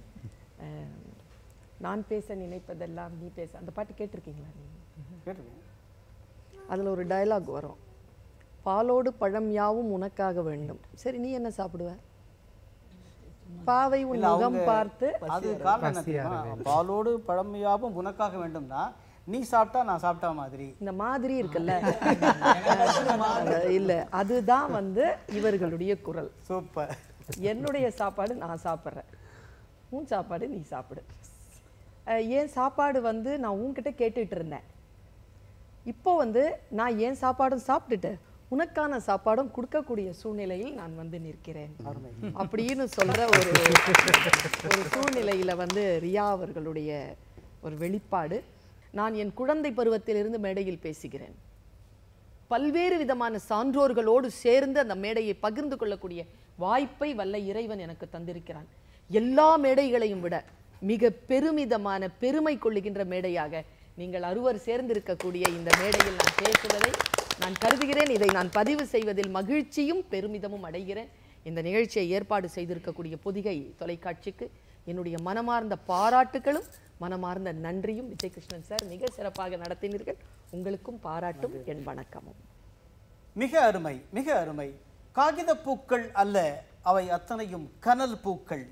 நான் பேச நினைப்பதெல்லாம் நீ பேச அந்த பாட்டு கேட்டிருக்கீங்களா நீங்கள் கேட்டிருக்கேன் அதில் ஒரு டைலாக் வரும் பாலோடு பழம் யாவும் உனக்காக வேண்டும் சரி நீ என்ன சாப்பிடுவ பாவை உன் முகம் பார்த்து அது காரணம் பாலோடு பழம் யாவும் உனக்காக வேண்டும்னா நீ சாப்பிட்டா நான் சாப்பிட்டா மாதிரி இந்த மாதிரி இருக்குல்ல இல்ல அதுதான் வந்து இவர்களுடைய குரல் சூப்பர் என்னுடைய சாப்பாடு நான் சாப்பிட்றேன் உன் சாப்பாடு நீ சாப்பிடு ஏன் சாப்பாடு வந்து நான் உன்கிட்ட கேட்டுட்டு இருந்தேன் இப்போ வந்து நான் ஏன் சாப்பாடும் சாப்பிட்டுட்டு உனக்கான சாப்பாடும் கொடுக்கக்கூடிய சூழ்நிலையில் நான் வந்து நிற்கிறேன் அப்படின்னு சொல்ற ஒரு ஒரு சூழ்நிலையில் வந்து ரியா அவர்களுடைய ஒரு வெளிப்பாடு நான் என் குழந்தை பருவத்திலிருந்து மேடையில் பேசுகிறேன் பல்வேறு விதமான சான்றோர்களோடு சேர்ந்து அந்த மேடையை பகிர்ந்து கொள்ளக்கூடிய வாய்ப்பை வல்ல இறைவன் எனக்கு தந்திருக்கிறான் எல்லா மேடைகளையும் விட மிக பெருமிதமான பெருமை கொள்ளுகின்ற மேடையாக நீங்கள் அறுவர் சேர்ந்திருக்கக்கூடிய இந்த மேடையில் நான் பேசுவதை நான் கருதுகிறேன் இதை நான் பதிவு செய்வதில் மகிழ்ச்சியும் பெருமிதமும் அடைகிறேன் இந்த நிகழ்ச்சியை ஏற்பாடு செய்திருக்கக்கூடிய பொதிகை தொலைக்காட்சிக்கு என்னுடைய மனமார்ந்த பாராட்டுகளும் மனமார்ந்த நன்றியும் விஜயகிருஷ்ணன் சார் மிக சிறப்பாக நடத்தினீர்கள் உங்களுக்கும் பாராட்டும் என் வணக்கமும் மிக அருமை மிக அருமை காகித பூக்கள் அல்ல அவை அத்தனையும் கனல் பூக்கள்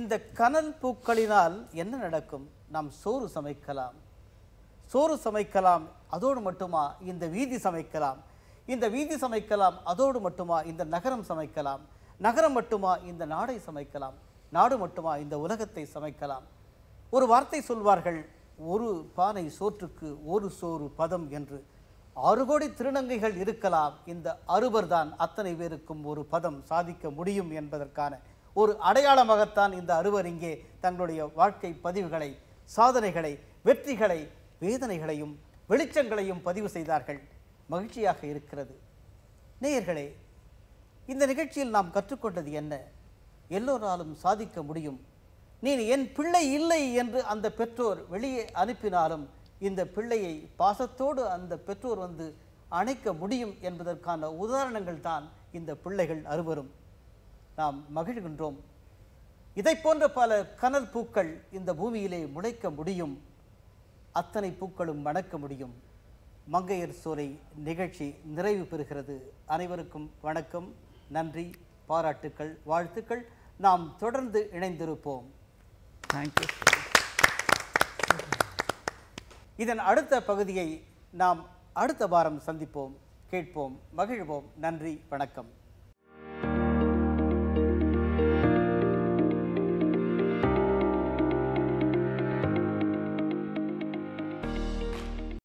இந்த கனல் பூக்களினால் என்ன நடக்கும் நாம் சோறு சமைக்கலாம் சோறு சமைக்கலாம் அதோடு மட்டுமா இந்த வீதி சமைக்கலாம் இந்த வீதி சமைக்கலாம் அதோடு மட்டுமா இந்த நகரம் சமைக்கலாம் நகரம் மட்டுமா இந்த நாடை சமைக்கலாம் நாடு மட்டுமா இந்த உலகத்தை சமைக்கலாம் ஒரு வார்த்தை சொல்வார்கள் ஒரு பானை சோற்றுக்கு ஒரு சோறு பதம் என்று ஆறு கோடி திருநங்கைகள் இருக்கலாம் இந்த அறுவர் தான் அத்தனை பேருக்கும் ஒரு பதம் சாதிக்க முடியும் என்பதற்கான ஒரு அடையாளமாகத்தான் இந்த அறுவர் இங்கே தங்களுடைய வாழ்க்கை பதிவுகளை சாதனைகளை வெற்றிகளை வேதனைகளையும் வெளிச்சங்களையும் பதிவு செய்தார்கள் மகிழ்ச்சியாக இருக்கிறது நேயர்களே இந்த நிகழ்ச்சியில் நாம் கற்றுக்கொண்டது என்ன எல்லோராலும் சாதிக்க முடியும் நீ என் பிள்ளை இல்லை என்று அந்த பெற்றோர் வெளியே அனுப்பினாலும் இந்த பிள்ளையை பாசத்தோடு அந்த பெற்றோர் வந்து அணைக்க முடியும் என்பதற்கான உதாரணங்கள் தான் இந்த பிள்ளைகள் அறுவரும் நாம் மகிழ்கின்றோம் இதை போன்ற பல கனல் பூக்கள் இந்த பூமியிலே முளைக்க முடியும் அத்தனை பூக்களும் மணக்க முடியும் மங்கையர் சோலை நிகழ்ச்சி நிறைவு பெறுகிறது அனைவருக்கும் வணக்கம் நன்றி பாராட்டுக்கள் வாழ்த்துக்கள் நாம் தொடர்ந்து இணைந்திருப்போம் இதன் அடுத்த பகுதியை நாம் அடுத்த வாரம் சந்திப்போம் கேட்போம் மகிழ்வோம் நன்றி வணக்கம்